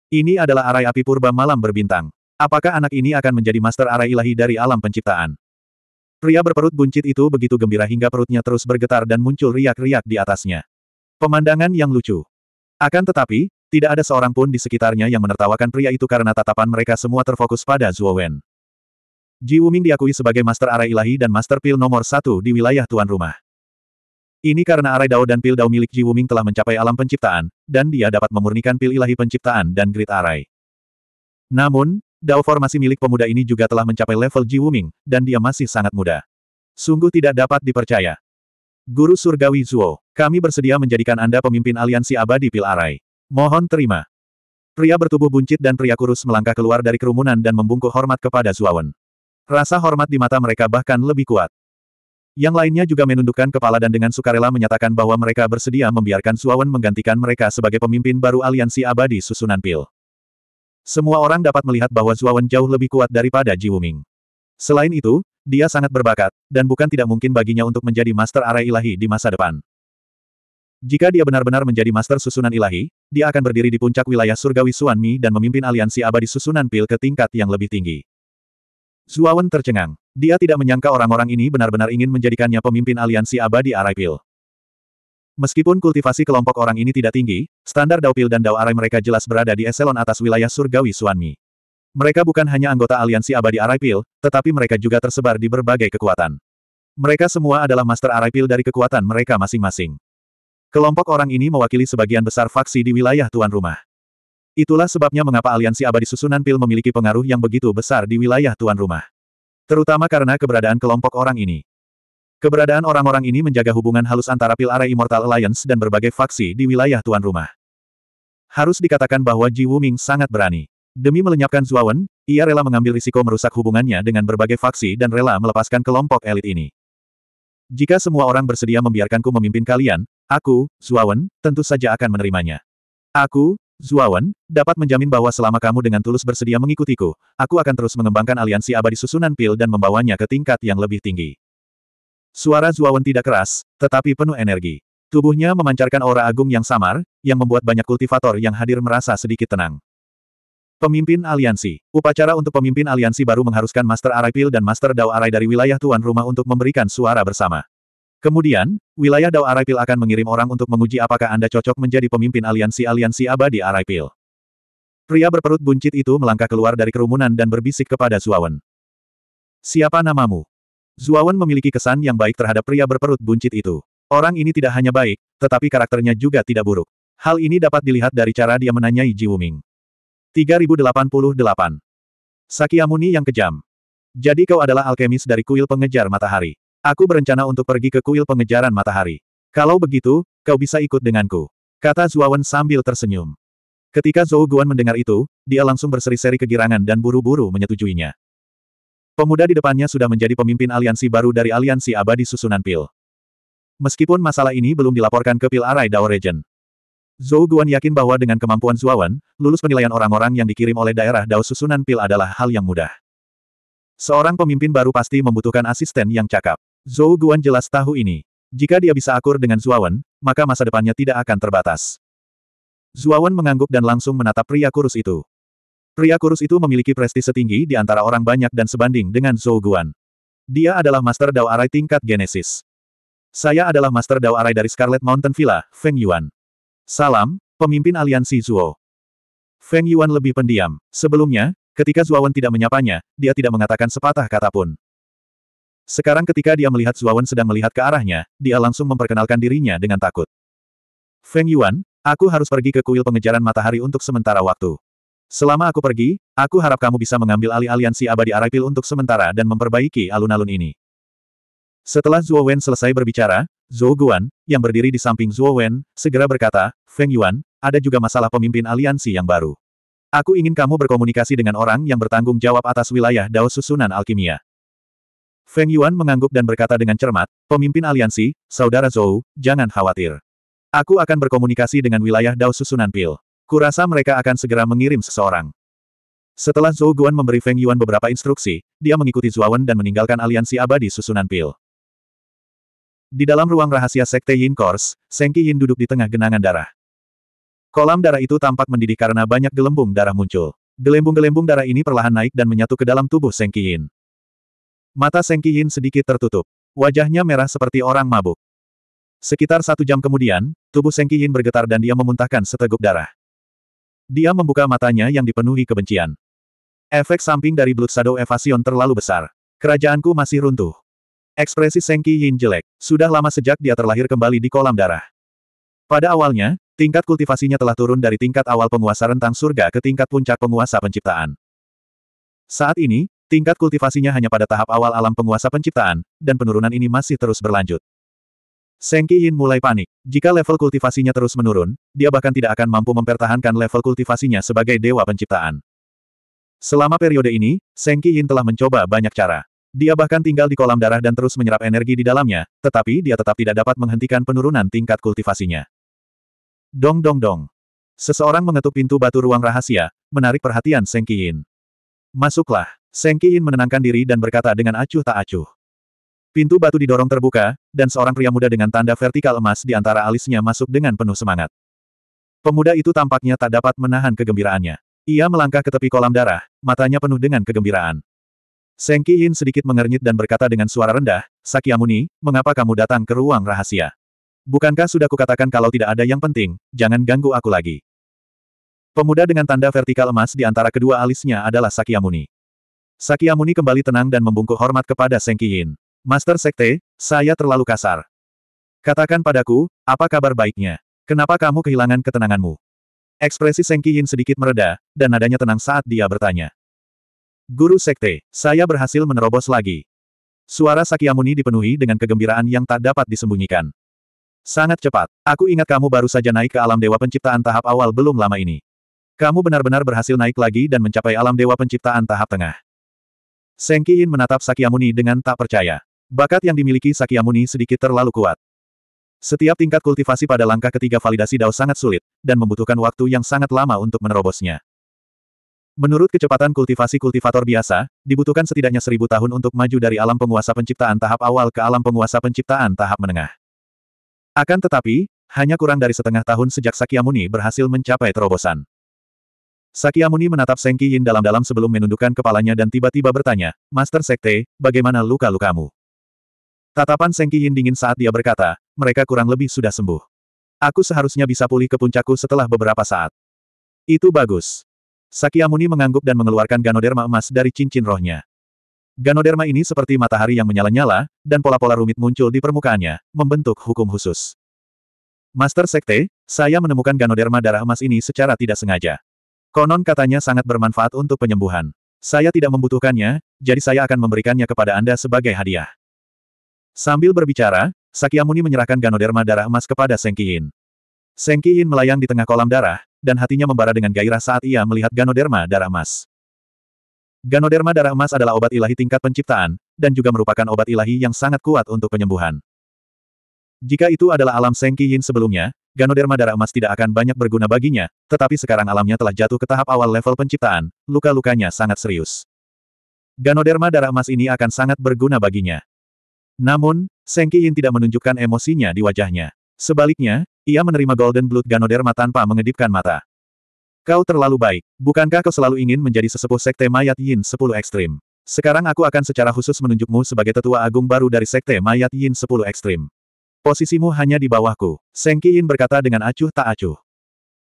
Ini adalah arai api purba malam berbintang. Apakah anak ini akan menjadi master arai ilahi dari alam penciptaan? Pria berperut buncit itu begitu gembira hingga perutnya terus bergetar dan muncul riak-riak di atasnya. Pemandangan yang lucu. Akan tetapi, tidak ada seorang pun di sekitarnya yang menertawakan pria itu karena tatapan mereka semua terfokus pada Zhuo Wen. Ji Wuming diakui sebagai Master Arai Ilahi dan Master Pil nomor satu di wilayah tuan rumah. Ini karena arai Dao dan pil Dao milik Ji Wuming telah mencapai alam penciptaan, dan dia dapat memurnikan pil ilahi penciptaan dan grid arai. Namun, Dao formasi milik pemuda ini juga telah mencapai level Ji Wuming, dan dia masih sangat muda. Sungguh tidak dapat dipercaya. Guru Surgawi Zuo, kami bersedia menjadikan Anda pemimpin aliansi abadi pil arai. Mohon terima. Pria bertubuh buncit dan pria kurus melangkah keluar dari kerumunan dan membungkuk hormat kepada Zuawan. Rasa hormat di mata mereka bahkan lebih kuat. Yang lainnya juga menundukkan kepala dan dengan sukarela menyatakan bahwa mereka bersedia membiarkan Suawan menggantikan mereka sebagai pemimpin baru aliansi abadi susunan pil. Semua orang dapat melihat bahwa Suawan jauh lebih kuat daripada Ji Wuming. Selain itu, dia sangat berbakat, dan bukan tidak mungkin baginya untuk menjadi master arai ilahi di masa depan. Jika dia benar-benar menjadi master susunan ilahi, dia akan berdiri di puncak wilayah surgawi Suanmi dan memimpin aliansi abadi susunan pil ke tingkat yang lebih tinggi. Zuawan tercengang. Dia tidak menyangka orang-orang ini benar-benar ingin menjadikannya pemimpin aliansi abadi Araipil. Meskipun kultivasi kelompok orang ini tidak tinggi, standar Daupil dan Dao Arai mereka jelas berada di eselon atas wilayah surgawi Suanmi. Mereka bukan hanya anggota aliansi abadi Araipil, tetapi mereka juga tersebar di berbagai kekuatan. Mereka semua adalah master Araipil dari kekuatan mereka masing-masing. Kelompok orang ini mewakili sebagian besar faksi di wilayah tuan rumah. Itulah sebabnya mengapa aliansi abadi susunan pil memiliki pengaruh yang begitu besar di wilayah tuan rumah. Terutama karena keberadaan kelompok orang ini. Keberadaan orang-orang ini menjaga hubungan halus antara Pilar Immortal Alliance dan berbagai faksi di wilayah tuan rumah. Harus dikatakan bahwa Ji Wuming sangat berani. Demi melenyapkan Zuawan, ia rela mengambil risiko merusak hubungannya dengan berbagai faksi dan rela melepaskan kelompok elit ini. Jika semua orang bersedia membiarkanku memimpin kalian, aku, Zuawan, tentu saja akan menerimanya. Aku, Zuawan, dapat menjamin bahwa selama kamu dengan tulus bersedia mengikutiku, aku akan terus mengembangkan aliansi abadi susunan pil dan membawanya ke tingkat yang lebih tinggi. Suara Zuawan tidak keras, tetapi penuh energi. Tubuhnya memancarkan aura agung yang samar, yang membuat banyak kultivator yang hadir merasa sedikit tenang. Pemimpin Aliansi Upacara untuk pemimpin aliansi baru mengharuskan Master Arai Pil dan Master Dao Arai dari wilayah tuan rumah untuk memberikan suara bersama. Kemudian, wilayah Dao Araipil akan mengirim orang untuk menguji apakah Anda cocok menjadi pemimpin aliansi-aliansi abadi Araipil. Pria berperut buncit itu melangkah keluar dari kerumunan dan berbisik kepada Zuawan. Siapa namamu? Zuawan memiliki kesan yang baik terhadap pria berperut buncit itu. Orang ini tidak hanya baik, tetapi karakternya juga tidak buruk. Hal ini dapat dilihat dari cara dia menanyai Ji Wuming. 3088. Sakyamuni yang kejam. Jadi kau adalah alkemis dari kuil pengejar matahari. Aku berencana untuk pergi ke kuil pengejaran matahari. Kalau begitu, kau bisa ikut denganku. Kata Zuawan sambil tersenyum. Ketika Zhou Guan mendengar itu, dia langsung berseri-seri kegirangan dan buru-buru menyetujuinya. Pemuda di depannya sudah menjadi pemimpin aliansi baru dari aliansi abadi susunan pil. Meskipun masalah ini belum dilaporkan ke pil Arai Dao Region, Zhou Guan yakin bahwa dengan kemampuan Zuawan, lulus penilaian orang-orang yang dikirim oleh daerah Dao susunan pil adalah hal yang mudah. Seorang pemimpin baru pasti membutuhkan asisten yang cakap. Zhou Guan jelas tahu ini. Jika dia bisa akur dengan Zuawan, maka masa depannya tidak akan terbatas. Zuawan mengangguk dan langsung menatap pria kurus itu. Pria kurus itu memiliki prestise tinggi di antara orang banyak dan sebanding dengan Zhou Guan. Dia adalah Master Dao Arai tingkat Genesis. Saya adalah Master Dao Arai dari Scarlet Mountain Villa, Feng Yuan. Salam, pemimpin aliansi Zuo. Feng Yuan lebih pendiam. Sebelumnya, ketika Zuawan tidak menyapanya, dia tidak mengatakan sepatah kata pun. Sekarang ketika dia melihat Zuawan sedang melihat ke arahnya, dia langsung memperkenalkan dirinya dengan takut. Feng Yuan, aku harus pergi ke kuil pengejaran matahari untuk sementara waktu. Selama aku pergi, aku harap kamu bisa mengambil alih aliansi abadi Arapil untuk sementara dan memperbaiki alun-alun ini. Setelah Zuo Wen selesai berbicara, Zhou Guan, yang berdiri di samping Zuo Wen, segera berkata, Feng Yuan, ada juga masalah pemimpin aliansi yang baru. Aku ingin kamu berkomunikasi dengan orang yang bertanggung jawab atas wilayah Dao Susunan Alkimia. Feng Yuan mengangguk dan berkata dengan cermat, pemimpin aliansi, saudara Zhou, jangan khawatir. Aku akan berkomunikasi dengan wilayah Dao Susunan Pil. Kurasa mereka akan segera mengirim seseorang. Setelah Zhou Guan memberi Feng Yuan beberapa instruksi, dia mengikuti Zuawan dan meninggalkan aliansi abadi Susunan Pil. Di dalam ruang rahasia Sekte Yin Kors, Seng Ki Yin duduk di tengah genangan darah. Kolam darah itu tampak mendidih karena banyak gelembung darah muncul. Gelembung-gelembung darah ini perlahan naik dan menyatu ke dalam tubuh Seng Ki Yin. Mata Sengki Yin sedikit tertutup. Wajahnya merah seperti orang mabuk. Sekitar satu jam kemudian, tubuh Sengki Yin bergetar dan dia memuntahkan seteguk darah. Dia membuka matanya yang dipenuhi kebencian. Efek samping dari Blood Shadow Evasion terlalu besar. Kerajaanku masih runtuh. Ekspresi Sengki Yin jelek. Sudah lama sejak dia terlahir kembali di kolam darah. Pada awalnya, tingkat kultivasinya telah turun dari tingkat awal penguasa rentang surga ke tingkat puncak penguasa penciptaan. Saat ini, Tingkat kultivasinya hanya pada tahap awal alam penguasa penciptaan, dan penurunan ini masih terus berlanjut. Seng Yin mulai panik. Jika level kultivasinya terus menurun, dia bahkan tidak akan mampu mempertahankan level kultivasinya sebagai dewa penciptaan. Selama periode ini, Seng Yin telah mencoba banyak cara. Dia bahkan tinggal di kolam darah dan terus menyerap energi di dalamnya, tetapi dia tetap tidak dapat menghentikan penurunan tingkat kultivasinya. Dong dong dong. Seseorang mengetuk pintu batu ruang rahasia, menarik perhatian Seng Yin. Masuklah. Seng Kiin menenangkan diri dan berkata dengan acuh tak acuh. Pintu batu didorong terbuka, dan seorang pria muda dengan tanda vertikal emas di antara alisnya masuk dengan penuh semangat. Pemuda itu tampaknya tak dapat menahan kegembiraannya. Ia melangkah ke tepi kolam darah, matanya penuh dengan kegembiraan. Seng Kiin sedikit mengernyit dan berkata dengan suara rendah, Sakyamuni, mengapa kamu datang ke ruang rahasia? Bukankah sudah kukatakan kalau tidak ada yang penting, jangan ganggu aku lagi. Pemuda dengan tanda vertikal emas di antara kedua alisnya adalah Sakyamuni. Sakyamuni kembali tenang dan membungkuk hormat kepada Seng Master Sekte, saya terlalu kasar. Katakan padaku, apa kabar baiknya? Kenapa kamu kehilangan ketenanganmu? Ekspresi Seng sedikit mereda, dan nadanya tenang saat dia bertanya. Guru Sekte, saya berhasil menerobos lagi. Suara Sakyamuni dipenuhi dengan kegembiraan yang tak dapat disembunyikan. Sangat cepat. Aku ingat kamu baru saja naik ke alam dewa penciptaan tahap awal belum lama ini. Kamu benar-benar berhasil naik lagi dan mencapai alam dewa penciptaan tahap tengah. Sengki In menatap Sakyamuni dengan tak percaya. Bakat yang dimiliki Sakyamuni sedikit terlalu kuat. Setiap tingkat kultivasi pada langkah ketiga validasi Dao sangat sulit, dan membutuhkan waktu yang sangat lama untuk menerobosnya. Menurut kecepatan kultivasi kultivator biasa, dibutuhkan setidaknya seribu tahun untuk maju dari alam penguasa penciptaan tahap awal ke alam penguasa penciptaan tahap menengah. Akan tetapi, hanya kurang dari setengah tahun sejak Sakyamuni berhasil mencapai terobosan. Sakyamuni menatap Seng Yin dalam-dalam sebelum menundukkan kepalanya dan tiba-tiba bertanya, Master Sekte, bagaimana luka-lukamu? Tatapan Seng Yin dingin saat dia berkata, mereka kurang lebih sudah sembuh. Aku seharusnya bisa pulih ke puncakku setelah beberapa saat. Itu bagus. Sakyamuni mengangguk dan mengeluarkan ganoderma emas dari cincin rohnya. Ganoderma ini seperti matahari yang menyala-nyala, dan pola-pola rumit muncul di permukaannya, membentuk hukum khusus. Master Sekte, saya menemukan ganoderma darah emas ini secara tidak sengaja. Konon katanya sangat bermanfaat untuk penyembuhan. Saya tidak membutuhkannya, jadi saya akan memberikannya kepada Anda sebagai hadiah. Sambil berbicara, Sakyamuni menyerahkan ganoderma darah emas kepada Sengkiin. Sengkiin melayang di tengah kolam darah, dan hatinya membara dengan gairah saat ia melihat ganoderma darah emas. Ganoderma darah emas adalah obat ilahi tingkat penciptaan, dan juga merupakan obat ilahi yang sangat kuat untuk penyembuhan. Jika itu adalah alam Sengkiin sebelumnya, Ganoderma darah emas tidak akan banyak berguna baginya, tetapi sekarang alamnya telah jatuh ke tahap awal level penciptaan, luka-lukanya sangat serius. Ganoderma darah emas ini akan sangat berguna baginya. Namun, Seng Yin tidak menunjukkan emosinya di wajahnya. Sebaliknya, ia menerima Golden Blood Ganoderma tanpa mengedipkan mata. Kau terlalu baik. Bukankah kau selalu ingin menjadi sesepuh Sekte Mayat Yin 10 Ekstrim? Sekarang aku akan secara khusus menunjukmu sebagai tetua agung baru dari Sekte Mayat Yin 10 Ekstrim. Posisimu hanya di bawahku, Seng Qiin berkata dengan acuh tak acuh.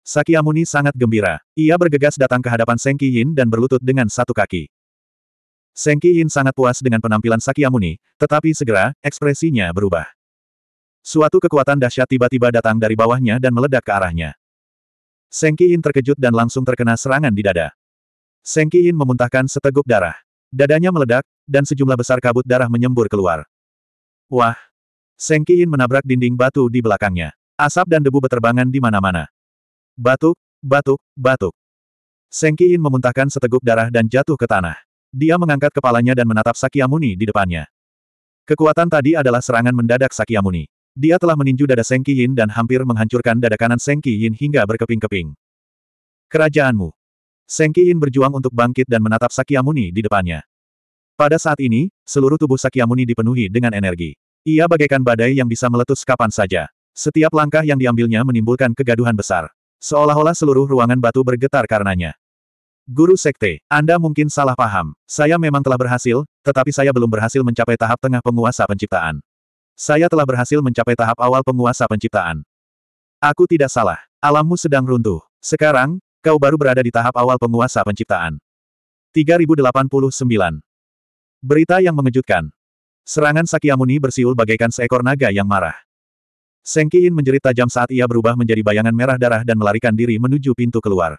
Sakyamuni sangat gembira. Ia bergegas datang ke hadapan Seng Qiin dan berlutut dengan satu kaki. Seng Qiin sangat puas dengan penampilan Sakyamuni, tetapi segera, ekspresinya berubah. Suatu kekuatan dahsyat tiba-tiba datang dari bawahnya dan meledak ke arahnya. Seng Qiin terkejut dan langsung terkena serangan di dada. Seng Qiin memuntahkan seteguk darah. Dadanya meledak, dan sejumlah besar kabut darah menyembur keluar. Wah, Seng Kiin menabrak dinding batu di belakangnya. Asap dan debu beterbangan di mana-mana. Batuk, batuk, batuk. Seng Kiin memuntahkan seteguk darah dan jatuh ke tanah. Dia mengangkat kepalanya dan menatap Sakyamuni di depannya. Kekuatan tadi adalah serangan mendadak Sakyamuni. Dia telah meninju dada Seng Kiin dan hampir menghancurkan dada kanan Seng Kiin hingga berkeping-keping. Kerajaanmu. Seng Kiin berjuang untuk bangkit dan menatap Sakyamuni di depannya. Pada saat ini, seluruh tubuh Sakyamuni dipenuhi dengan energi. Ia bagaikan badai yang bisa meletus kapan saja. Setiap langkah yang diambilnya menimbulkan kegaduhan besar. Seolah-olah seluruh ruangan batu bergetar karenanya. Guru Sekte, Anda mungkin salah paham. Saya memang telah berhasil, tetapi saya belum berhasil mencapai tahap tengah penguasa penciptaan. Saya telah berhasil mencapai tahap awal penguasa penciptaan. Aku tidak salah. Alammu sedang runtuh. Sekarang, kau baru berada di tahap awal penguasa penciptaan. 3089. Berita yang mengejutkan. Serangan Sakyamuni bersiul bagaikan seekor naga yang marah. Seng Qiin menjerit tajam saat ia berubah menjadi bayangan merah darah dan melarikan diri menuju pintu keluar.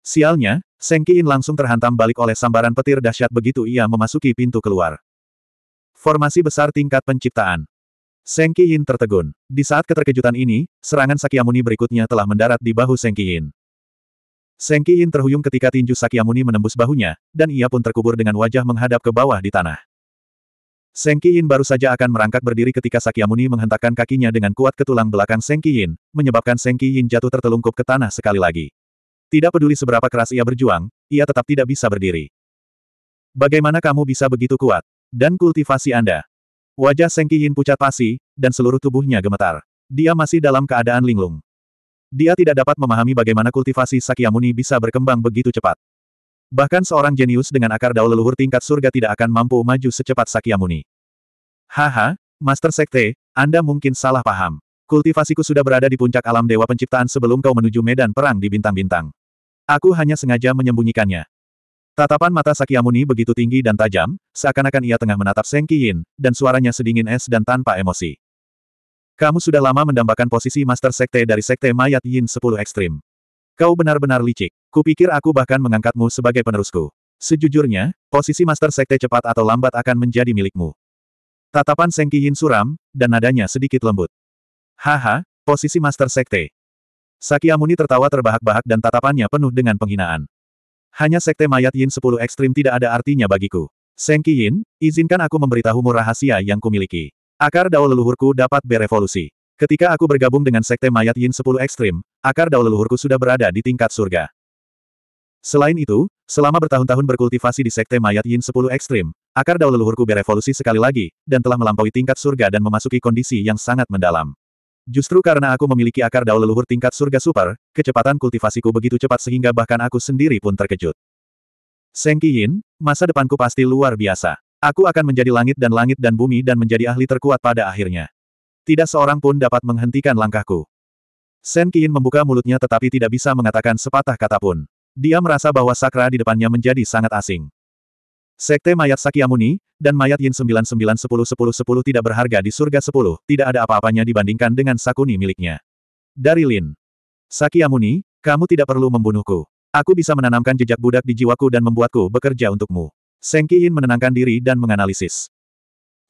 Sialnya, Seng langsung terhantam balik oleh sambaran petir dahsyat begitu ia memasuki pintu keluar. Formasi besar tingkat penciptaan. Seng tertegun. Di saat keterkejutan ini, serangan Sakyamuni berikutnya telah mendarat di bahu Seng Qiin. Seng terhuyung ketika tinju Sakyamuni menembus bahunya, dan ia pun terkubur dengan wajah menghadap ke bawah di tanah. Seng baru saja akan merangkak berdiri ketika Sakyamuni menghentakkan kakinya dengan kuat ke tulang belakang Seng menyebabkan Seng jatuh tertelungkup ke tanah sekali lagi. Tidak peduli seberapa keras ia berjuang, ia tetap tidak bisa berdiri. Bagaimana kamu bisa begitu kuat? Dan kultivasi Anda. Wajah Seng pucat pasi, dan seluruh tubuhnya gemetar. Dia masih dalam keadaan linglung. Dia tidak dapat memahami bagaimana kultivasi Sakyamuni bisa berkembang begitu cepat. Bahkan seorang jenius dengan akar daul leluhur tingkat surga tidak akan mampu maju secepat Sakyamuni. Haha, Master Sekte, Anda mungkin salah paham. Kultivasiku sudah berada di puncak alam dewa penciptaan sebelum kau menuju medan perang di bintang-bintang. Aku hanya sengaja menyembunyikannya. Tatapan mata Sakyamuni begitu tinggi dan tajam, seakan-akan ia tengah menatap Seng Qiyin, dan suaranya sedingin es dan tanpa emosi. Kamu sudah lama mendambakan posisi Master Sekte dari Sekte Mayat Yin 10 Ekstrim. Kau benar-benar licik. Kupikir aku bahkan mengangkatmu sebagai penerusku. Sejujurnya, posisi Master Sekte cepat atau lambat akan menjadi milikmu. Tatapan Seng Yin suram, dan nadanya sedikit lembut. Haha, posisi Master Sekte. Sakyamuni tertawa terbahak-bahak dan tatapannya penuh dengan penghinaan. Hanya Sekte Mayat Yin 10 Ekstrim tidak ada artinya bagiku. Seng Yin, izinkan aku memberitahumu rahasia yang kumiliki. Akar dao leluhurku dapat berevolusi. Ketika aku bergabung dengan Sekte Mayat Yin 10 Ekstrim, akar daun leluhurku sudah berada di tingkat surga. Selain itu, selama bertahun-tahun berkultivasi di Sekte Mayat Yin 10 Ekstrim, akar daun leluhurku berevolusi sekali lagi, dan telah melampaui tingkat surga dan memasuki kondisi yang sangat mendalam. Justru karena aku memiliki akar daun leluhur tingkat surga super, kecepatan kultivasiku begitu cepat sehingga bahkan aku sendiri pun terkejut. Seng Yin, masa depanku pasti luar biasa. Aku akan menjadi langit dan langit dan bumi dan menjadi ahli terkuat pada akhirnya. Tidak seorang pun dapat menghentikan langkahku. Sen Kiin membuka mulutnya tetapi tidak bisa mengatakan sepatah kata pun. Dia merasa bahwa sakra di depannya menjadi sangat asing. Sekte mayat Sakyamuni, dan mayat Yin sepuluh tidak berharga di surga 10, tidak ada apa-apanya dibandingkan dengan Sakuni miliknya. Dari Lin. Sakyamuni, kamu tidak perlu membunuhku. Aku bisa menanamkan jejak budak di jiwaku dan membuatku bekerja untukmu. Senkiin menenangkan diri dan menganalisis.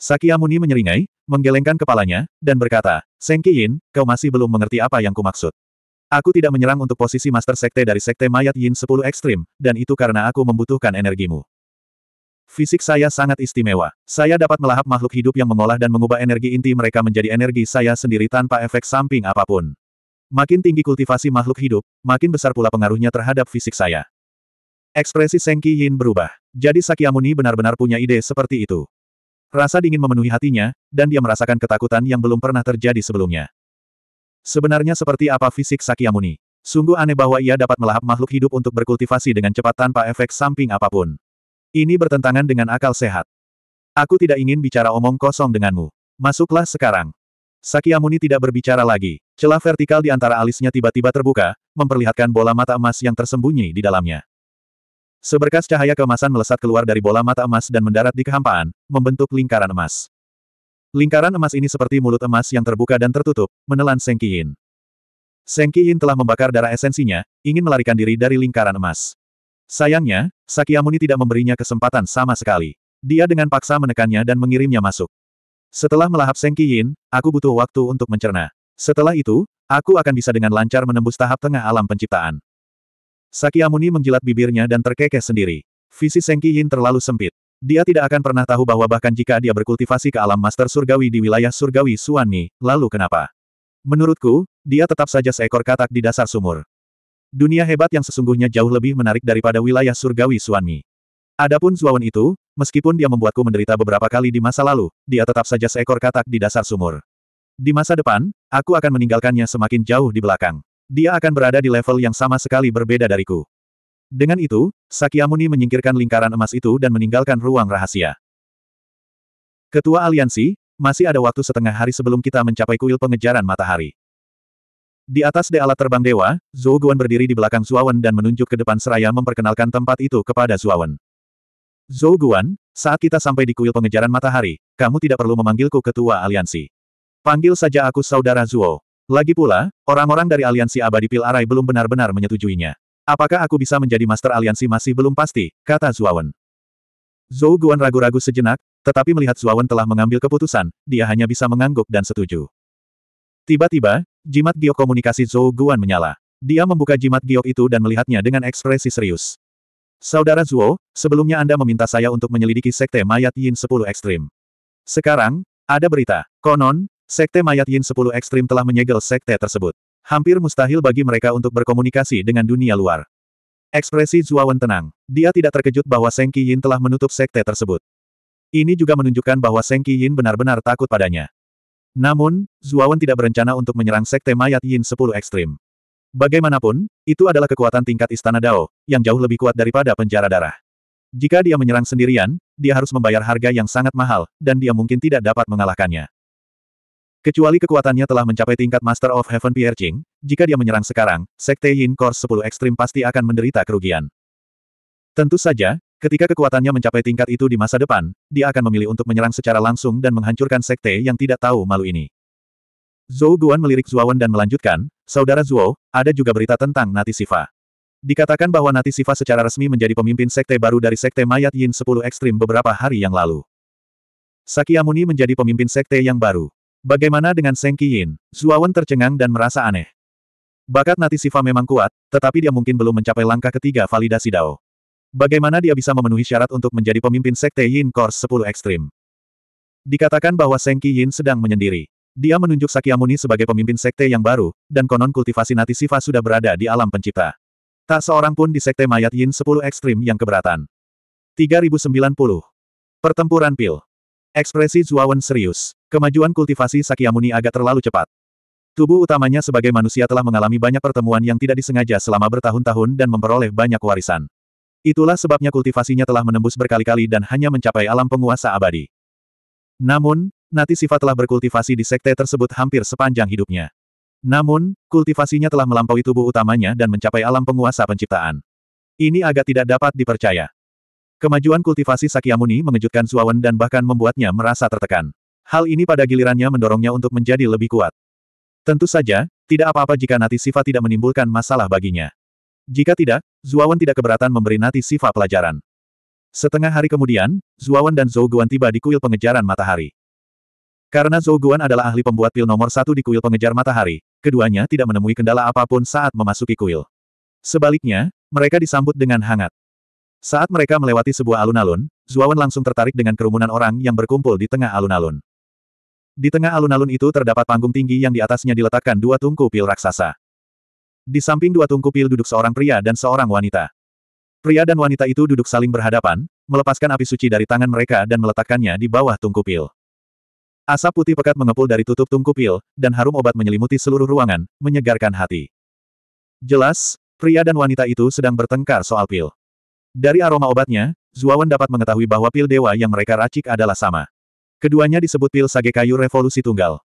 Sakyamuni menyeringai, menggelengkan kepalanya, dan berkata, Seng Yin, kau masih belum mengerti apa yang kumaksud. Aku tidak menyerang untuk posisi Master Sekte dari Sekte Mayat Yin 10 Ekstrim, dan itu karena aku membutuhkan energimu. Fisik saya sangat istimewa. Saya dapat melahap makhluk hidup yang mengolah dan mengubah energi inti mereka menjadi energi saya sendiri tanpa efek samping apapun. Makin tinggi kultivasi makhluk hidup, makin besar pula pengaruhnya terhadap fisik saya. Ekspresi Sengki Yin berubah. Jadi Sakyamuni benar-benar punya ide seperti itu. Rasa dingin memenuhi hatinya, dan dia merasakan ketakutan yang belum pernah terjadi sebelumnya. Sebenarnya seperti apa fisik Sakyamuni? Sungguh aneh bahwa ia dapat melahap makhluk hidup untuk berkultivasi dengan cepat tanpa efek samping apapun. Ini bertentangan dengan akal sehat. Aku tidak ingin bicara omong kosong denganmu. Masuklah sekarang. Sakyamuni tidak berbicara lagi. Celah vertikal di antara alisnya tiba-tiba terbuka, memperlihatkan bola mata emas yang tersembunyi di dalamnya. Seberkas cahaya keemasan melesat keluar dari bola mata emas dan mendarat di kehampaan, membentuk lingkaran emas. Lingkaran emas ini seperti mulut emas yang terbuka dan tertutup, menelan Seng Qiyin. Seng Qiyin telah membakar darah esensinya, ingin melarikan diri dari lingkaran emas. Sayangnya, Sakyamuni tidak memberinya kesempatan sama sekali. Dia dengan paksa menekannya dan mengirimnya masuk. Setelah melahap Seng Qiyin, aku butuh waktu untuk mencerna. Setelah itu, aku akan bisa dengan lancar menembus tahap tengah alam penciptaan. Sakyamuni menjilat bibirnya dan terkekeh sendiri. Visi Sengki Yin terlalu sempit. Dia tidak akan pernah tahu bahwa bahkan jika dia berkultivasi ke alam master surgawi di wilayah surgawi Suani, lalu kenapa? Menurutku, dia tetap saja seekor katak di dasar sumur. Dunia hebat yang sesungguhnya jauh lebih menarik daripada wilayah surgawi Suani. Adapun Zuawan itu, meskipun dia membuatku menderita beberapa kali di masa lalu, dia tetap saja seekor katak di dasar sumur. Di masa depan, aku akan meninggalkannya semakin jauh di belakang dia akan berada di level yang sama sekali berbeda dariku. Dengan itu, Sakyamuni menyingkirkan lingkaran emas itu dan meninggalkan ruang rahasia. Ketua aliansi, masih ada waktu setengah hari sebelum kita mencapai kuil pengejaran matahari. Di atas de alat terbang dewa, Zhou Guan berdiri di belakang Zuawan dan menunjuk ke depan seraya memperkenalkan tempat itu kepada Zuawan. Zhou Guan, saat kita sampai di kuil pengejaran matahari, kamu tidak perlu memanggilku ketua aliansi. Panggil saja aku saudara Zuo. Lagi pula, orang-orang dari aliansi abadi Pil Arai belum benar-benar menyetujuinya. Apakah aku bisa menjadi master aliansi masih belum pasti, kata Zuawan. Zhou Guan ragu-ragu sejenak, tetapi melihat Zuawan telah mengambil keputusan, dia hanya bisa mengangguk dan setuju. Tiba-tiba, jimat giok komunikasi Zhou Guan menyala. Dia membuka jimat giok itu dan melihatnya dengan ekspresi serius. Saudara Zuo, sebelumnya Anda meminta saya untuk menyelidiki sekte mayat Yin 10 ekstrim. Sekarang, ada berita. Konon, Sekte Mayat Yin 10 Ekstrim telah menyegel sekte tersebut. Hampir mustahil bagi mereka untuk berkomunikasi dengan dunia luar. Ekspresi Zuawan tenang. Dia tidak terkejut bahwa Seng Qi Yin telah menutup sekte tersebut. Ini juga menunjukkan bahwa Seng Qi Yin benar-benar takut padanya. Namun, Zuawan tidak berencana untuk menyerang sekte Mayat Yin 10 Ekstrim. Bagaimanapun, itu adalah kekuatan tingkat Istana Dao, yang jauh lebih kuat daripada penjara darah. Jika dia menyerang sendirian, dia harus membayar harga yang sangat mahal, dan dia mungkin tidak dapat mengalahkannya. Kecuali kekuatannya telah mencapai tingkat Master of Heaven Pierre jika dia menyerang sekarang, Sekte Yin Course 10 Ekstrim pasti akan menderita kerugian. Tentu saja, ketika kekuatannya mencapai tingkat itu di masa depan, dia akan memilih untuk menyerang secara langsung dan menghancurkan Sekte yang tidak tahu malu ini. Zhou Guan melirik Zuawan dan melanjutkan, Saudara Zhuo, ada juga berita tentang Nati Siva. Dikatakan bahwa Nati Siva secara resmi menjadi pemimpin Sekte baru dari Sekte Mayat Yin 10 Ekstrim beberapa hari yang lalu. Sakyamuni menjadi pemimpin Sekte yang baru. Bagaimana dengan Seng Qiyin? Zuawan tercengang dan merasa aneh. Bakat Nati Siva memang kuat, tetapi dia mungkin belum mencapai langkah ketiga validasi Dao. Bagaimana dia bisa memenuhi syarat untuk menjadi pemimpin Sekte Yin Kors 10 Ekstrim? Dikatakan bahwa Seng Qiyin sedang menyendiri. Dia menunjuk Sakyamuni sebagai pemimpin sekte yang baru, dan konon kultivasi Nati Siva sudah berada di alam pencipta. Tak seorang pun di sekte mayat Yin 10 Ekstrim yang keberatan. 3090. Pertempuran Pil Ekspresi Zuawan serius. Kemajuan kultivasi Sakyamuni agak terlalu cepat. Tubuh utamanya sebagai manusia telah mengalami banyak pertemuan yang tidak disengaja selama bertahun-tahun dan memperoleh banyak warisan. Itulah sebabnya kultivasinya telah menembus berkali-kali dan hanya mencapai alam penguasa abadi. Namun, Nati Sifat telah berkultivasi di sekte tersebut hampir sepanjang hidupnya. Namun, kultivasinya telah melampaui tubuh utamanya dan mencapai alam penguasa penciptaan. Ini agak tidak dapat dipercaya. Kemajuan kultivasi Sakyamuni mengejutkan Suawan dan bahkan membuatnya merasa tertekan. Hal ini pada gilirannya mendorongnya untuk menjadi lebih kuat. Tentu saja, tidak apa-apa jika Nati Siva tidak menimbulkan masalah baginya. Jika tidak, Zuawan tidak keberatan memberi Nati Siva pelajaran. Setengah hari kemudian, Zuawan dan Zhou Guan tiba di kuil pengejaran matahari. Karena Zhou Guan adalah ahli pembuat pil nomor satu di kuil pengejar matahari, keduanya tidak menemui kendala apapun saat memasuki kuil. Sebaliknya, mereka disambut dengan hangat. Saat mereka melewati sebuah alun-alun, Zuawan langsung tertarik dengan kerumunan orang yang berkumpul di tengah alun-alun. Di tengah alun-alun itu terdapat panggung tinggi yang di atasnya diletakkan dua tungku pil raksasa. Di samping dua tungku pil duduk seorang pria dan seorang wanita. Pria dan wanita itu duduk saling berhadapan, melepaskan api suci dari tangan mereka dan meletakkannya di bawah tungku pil. Asap putih pekat mengepul dari tutup tungku pil, dan harum obat menyelimuti seluruh ruangan, menyegarkan hati. Jelas, pria dan wanita itu sedang bertengkar soal pil. Dari aroma obatnya, Zuawan dapat mengetahui bahwa pil dewa yang mereka racik adalah sama. Keduanya disebut pil sage kayu revolusi tunggal.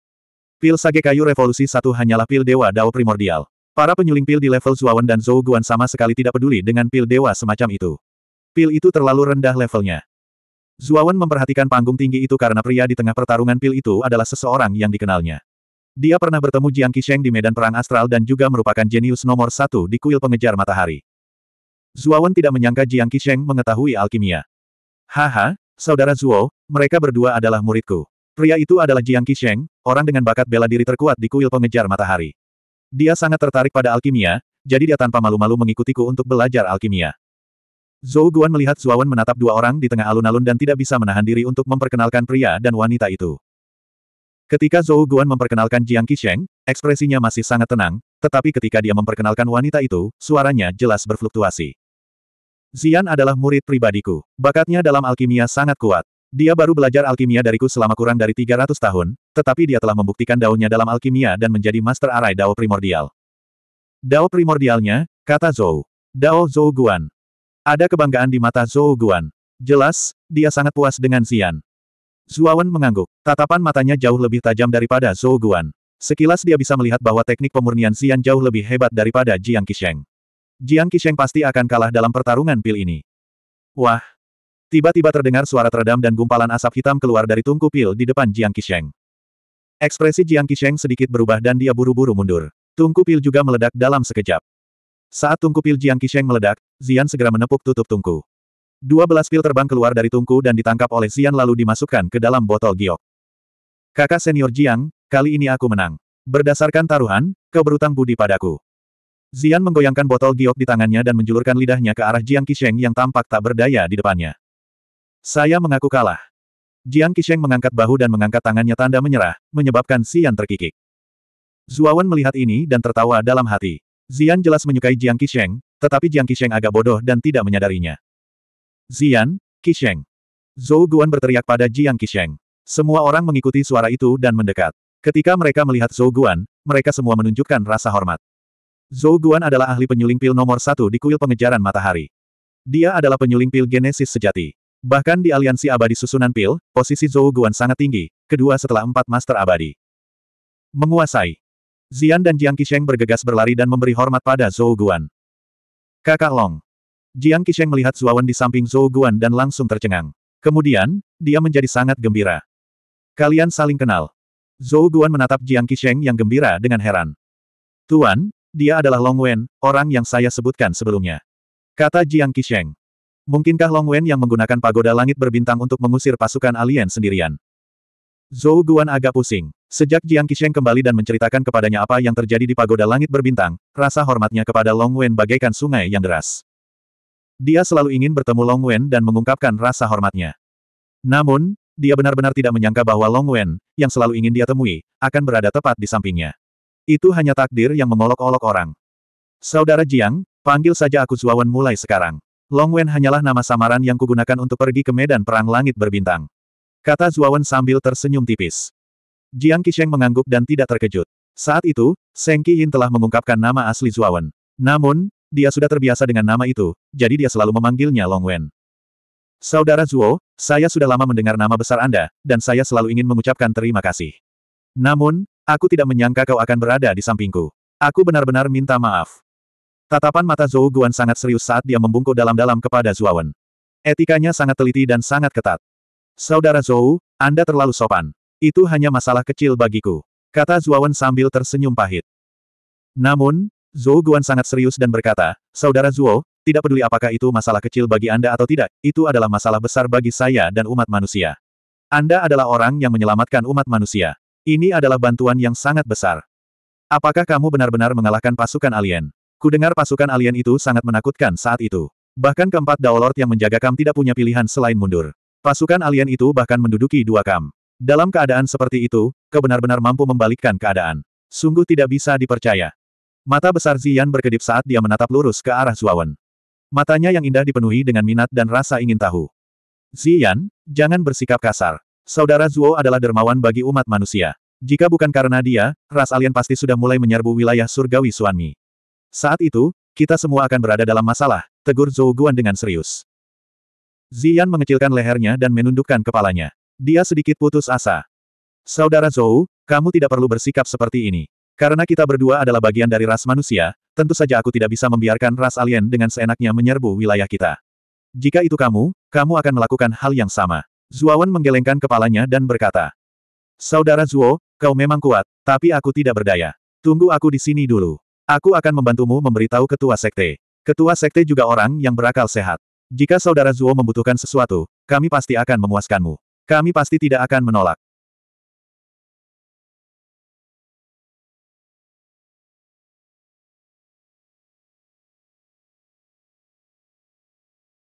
Pil sage kayu revolusi satu hanyalah pil dewa dao primordial. Para penyuling pil di level Zuawan dan Zhou Guan sama sekali tidak peduli dengan pil dewa semacam itu. Pil itu terlalu rendah levelnya. Zuawan memperhatikan panggung tinggi itu karena pria di tengah pertarungan pil itu adalah seseorang yang dikenalnya. Dia pernah bertemu Jiang Qisheng di medan perang astral dan juga merupakan jenius nomor satu di kuil pengejar matahari. Zuawan tidak menyangka Jiang Qisheng mengetahui alkimia. Haha, saudara Zuo, mereka berdua adalah muridku. Pria itu adalah Jiang Qisheng, orang dengan bakat bela diri terkuat di kuil pengejar matahari. Dia sangat tertarik pada alkimia, jadi dia tanpa malu-malu mengikutiku untuk belajar alkimia. Zhou Guan melihat Zuawan menatap dua orang di tengah alun-alun dan tidak bisa menahan diri untuk memperkenalkan pria dan wanita itu. Ketika Zhou Guan memperkenalkan Jiang Qisheng, ekspresinya masih sangat tenang, tetapi ketika dia memperkenalkan wanita itu, suaranya jelas berfluktuasi. Zian adalah murid pribadiku. Bakatnya dalam alkimia sangat kuat. Dia baru belajar alkimia dariku selama kurang dari 300 tahun, tetapi dia telah membuktikan daunnya dalam alkimia dan menjadi master arai Dao primordial. Dao primordialnya, kata Zhou. Dao Zhou Guan. Ada kebanggaan di mata Zhou Guan. Jelas, dia sangat puas dengan Zian. Zuawan mengangguk. Tatapan matanya jauh lebih tajam daripada Zhou Guan. Sekilas dia bisa melihat bahwa teknik pemurnian Zian jauh lebih hebat daripada Jiang Qisheng. Jiang Qisheng pasti akan kalah dalam pertarungan pil ini. Wah! Tiba-tiba terdengar suara teredam dan gumpalan asap hitam keluar dari tungku pil di depan Jiang Qisheng. Ekspresi Jiang Qisheng sedikit berubah dan dia buru-buru mundur. Tungku pil juga meledak dalam sekejap. Saat tungku pil Jiang Qisheng meledak, Zian segera menepuk tutup tungku. Dua belas pil terbang keluar dari tungku dan ditangkap oleh Zian lalu dimasukkan ke dalam botol giok. Kakak senior Jiang, kali ini aku menang. Berdasarkan taruhan, keberutang budi padaku. Zian menggoyangkan botol giok di tangannya dan menjulurkan lidahnya ke arah Jiang Qisheng yang tampak tak berdaya di depannya. Saya mengaku kalah. Jiang Qisheng mengangkat bahu dan mengangkat tangannya tanda menyerah, menyebabkan Xian terkikik. Zuawan melihat ini dan tertawa dalam hati. Zian jelas menyukai Jiang Qisheng, tetapi Jiang Qisheng agak bodoh dan tidak menyadarinya. Zian, Qisheng. Zhou Guan berteriak pada Jiang Qisheng. Semua orang mengikuti suara itu dan mendekat. Ketika mereka melihat Zhou Guan, mereka semua menunjukkan rasa hormat. Zhou Guan adalah ahli penyuling pil nomor satu di kuil pengejaran matahari. Dia adalah penyuling pil genesis sejati. Bahkan di aliansi abadi susunan pil, posisi Zhou Guan sangat tinggi, kedua setelah empat master abadi. Menguasai. Zian dan Jiang Qisheng bergegas berlari dan memberi hormat pada Zhou Guan. Kakak Long. Jiang Qisheng melihat Zuawan di samping Zhou Guan dan langsung tercengang. Kemudian, dia menjadi sangat gembira. Kalian saling kenal. Zhou Guan menatap Jiang Qisheng yang gembira dengan heran. Tuan, dia adalah Long Wen, orang yang saya sebutkan sebelumnya. Kata Jiang Qisheng. Mungkinkah Long Wen yang menggunakan pagoda langit berbintang untuk mengusir pasukan alien sendirian? Zhou Guan agak pusing. Sejak Jiang Qisheng kembali dan menceritakan kepadanya apa yang terjadi di pagoda langit berbintang, rasa hormatnya kepada Long Wen bagaikan sungai yang deras. Dia selalu ingin bertemu Long Wen dan mengungkapkan rasa hormatnya. Namun, dia benar-benar tidak menyangka bahwa Long Wen, yang selalu ingin dia temui, akan berada tepat di sampingnya. Itu hanya takdir yang mengolok-olok orang. Saudara Jiang, panggil saja aku Zuawan mulai sekarang. Long Wen hanyalah nama samaran yang kugunakan untuk pergi ke medan perang langit berbintang. Kata Zuawan sambil tersenyum tipis. Jiang Kisheng mengangguk dan tidak terkejut. Saat itu, Seng Yin telah mengungkapkan nama asli Zuawan. Namun, dia sudah terbiasa dengan nama itu, jadi dia selalu memanggilnya Long Wen. Saudara Zuo, saya sudah lama mendengar nama besar Anda, dan saya selalu ingin mengucapkan terima kasih. Namun, Aku tidak menyangka kau akan berada di sampingku. Aku benar-benar minta maaf. Tatapan mata Zhou Guan sangat serius saat dia membungkuk dalam-dalam kepada Zuawan. Etikanya sangat teliti dan sangat ketat. Saudara Zhou, Anda terlalu sopan. Itu hanya masalah kecil bagiku. Kata Zuawan sambil tersenyum pahit. Namun, Zhou Guan sangat serius dan berkata, Saudara Zuo, tidak peduli apakah itu masalah kecil bagi Anda atau tidak, itu adalah masalah besar bagi saya dan umat manusia. Anda adalah orang yang menyelamatkan umat manusia. Ini adalah bantuan yang sangat besar. Apakah kamu benar-benar mengalahkan pasukan alien? Kudengar pasukan alien itu sangat menakutkan saat itu. Bahkan keempat Daolord yang menjaga Kam tidak punya pilihan selain mundur. Pasukan alien itu bahkan menduduki dua Kam. Dalam keadaan seperti itu, kebenar benar-benar mampu membalikkan keadaan. Sungguh tidak bisa dipercaya. Mata besar Zian berkedip saat dia menatap lurus ke arah Zuawan. Matanya yang indah dipenuhi dengan minat dan rasa ingin tahu. Zian, jangan bersikap kasar. Saudara Zuo adalah dermawan bagi umat manusia. Jika bukan karena dia, ras alien pasti sudah mulai menyerbu wilayah surgawi Suanmi. Saat itu, kita semua akan berada dalam masalah, tegur Zhou Guan dengan serius. Zian mengecilkan lehernya dan menundukkan kepalanya. Dia sedikit putus asa. Saudara Zhou, kamu tidak perlu bersikap seperti ini. Karena kita berdua adalah bagian dari ras manusia, tentu saja aku tidak bisa membiarkan ras alien dengan seenaknya menyerbu wilayah kita. Jika itu kamu, kamu akan melakukan hal yang sama. Zuawan menggelengkan kepalanya dan berkata, Saudara Zuo, kau memang kuat, tapi aku tidak berdaya. Tunggu aku di sini dulu. Aku akan membantumu memberitahu ketua sekte. Ketua sekte juga orang yang berakal sehat. Jika saudara Zuo membutuhkan sesuatu, kami pasti akan memuaskanmu. Kami pasti tidak akan menolak.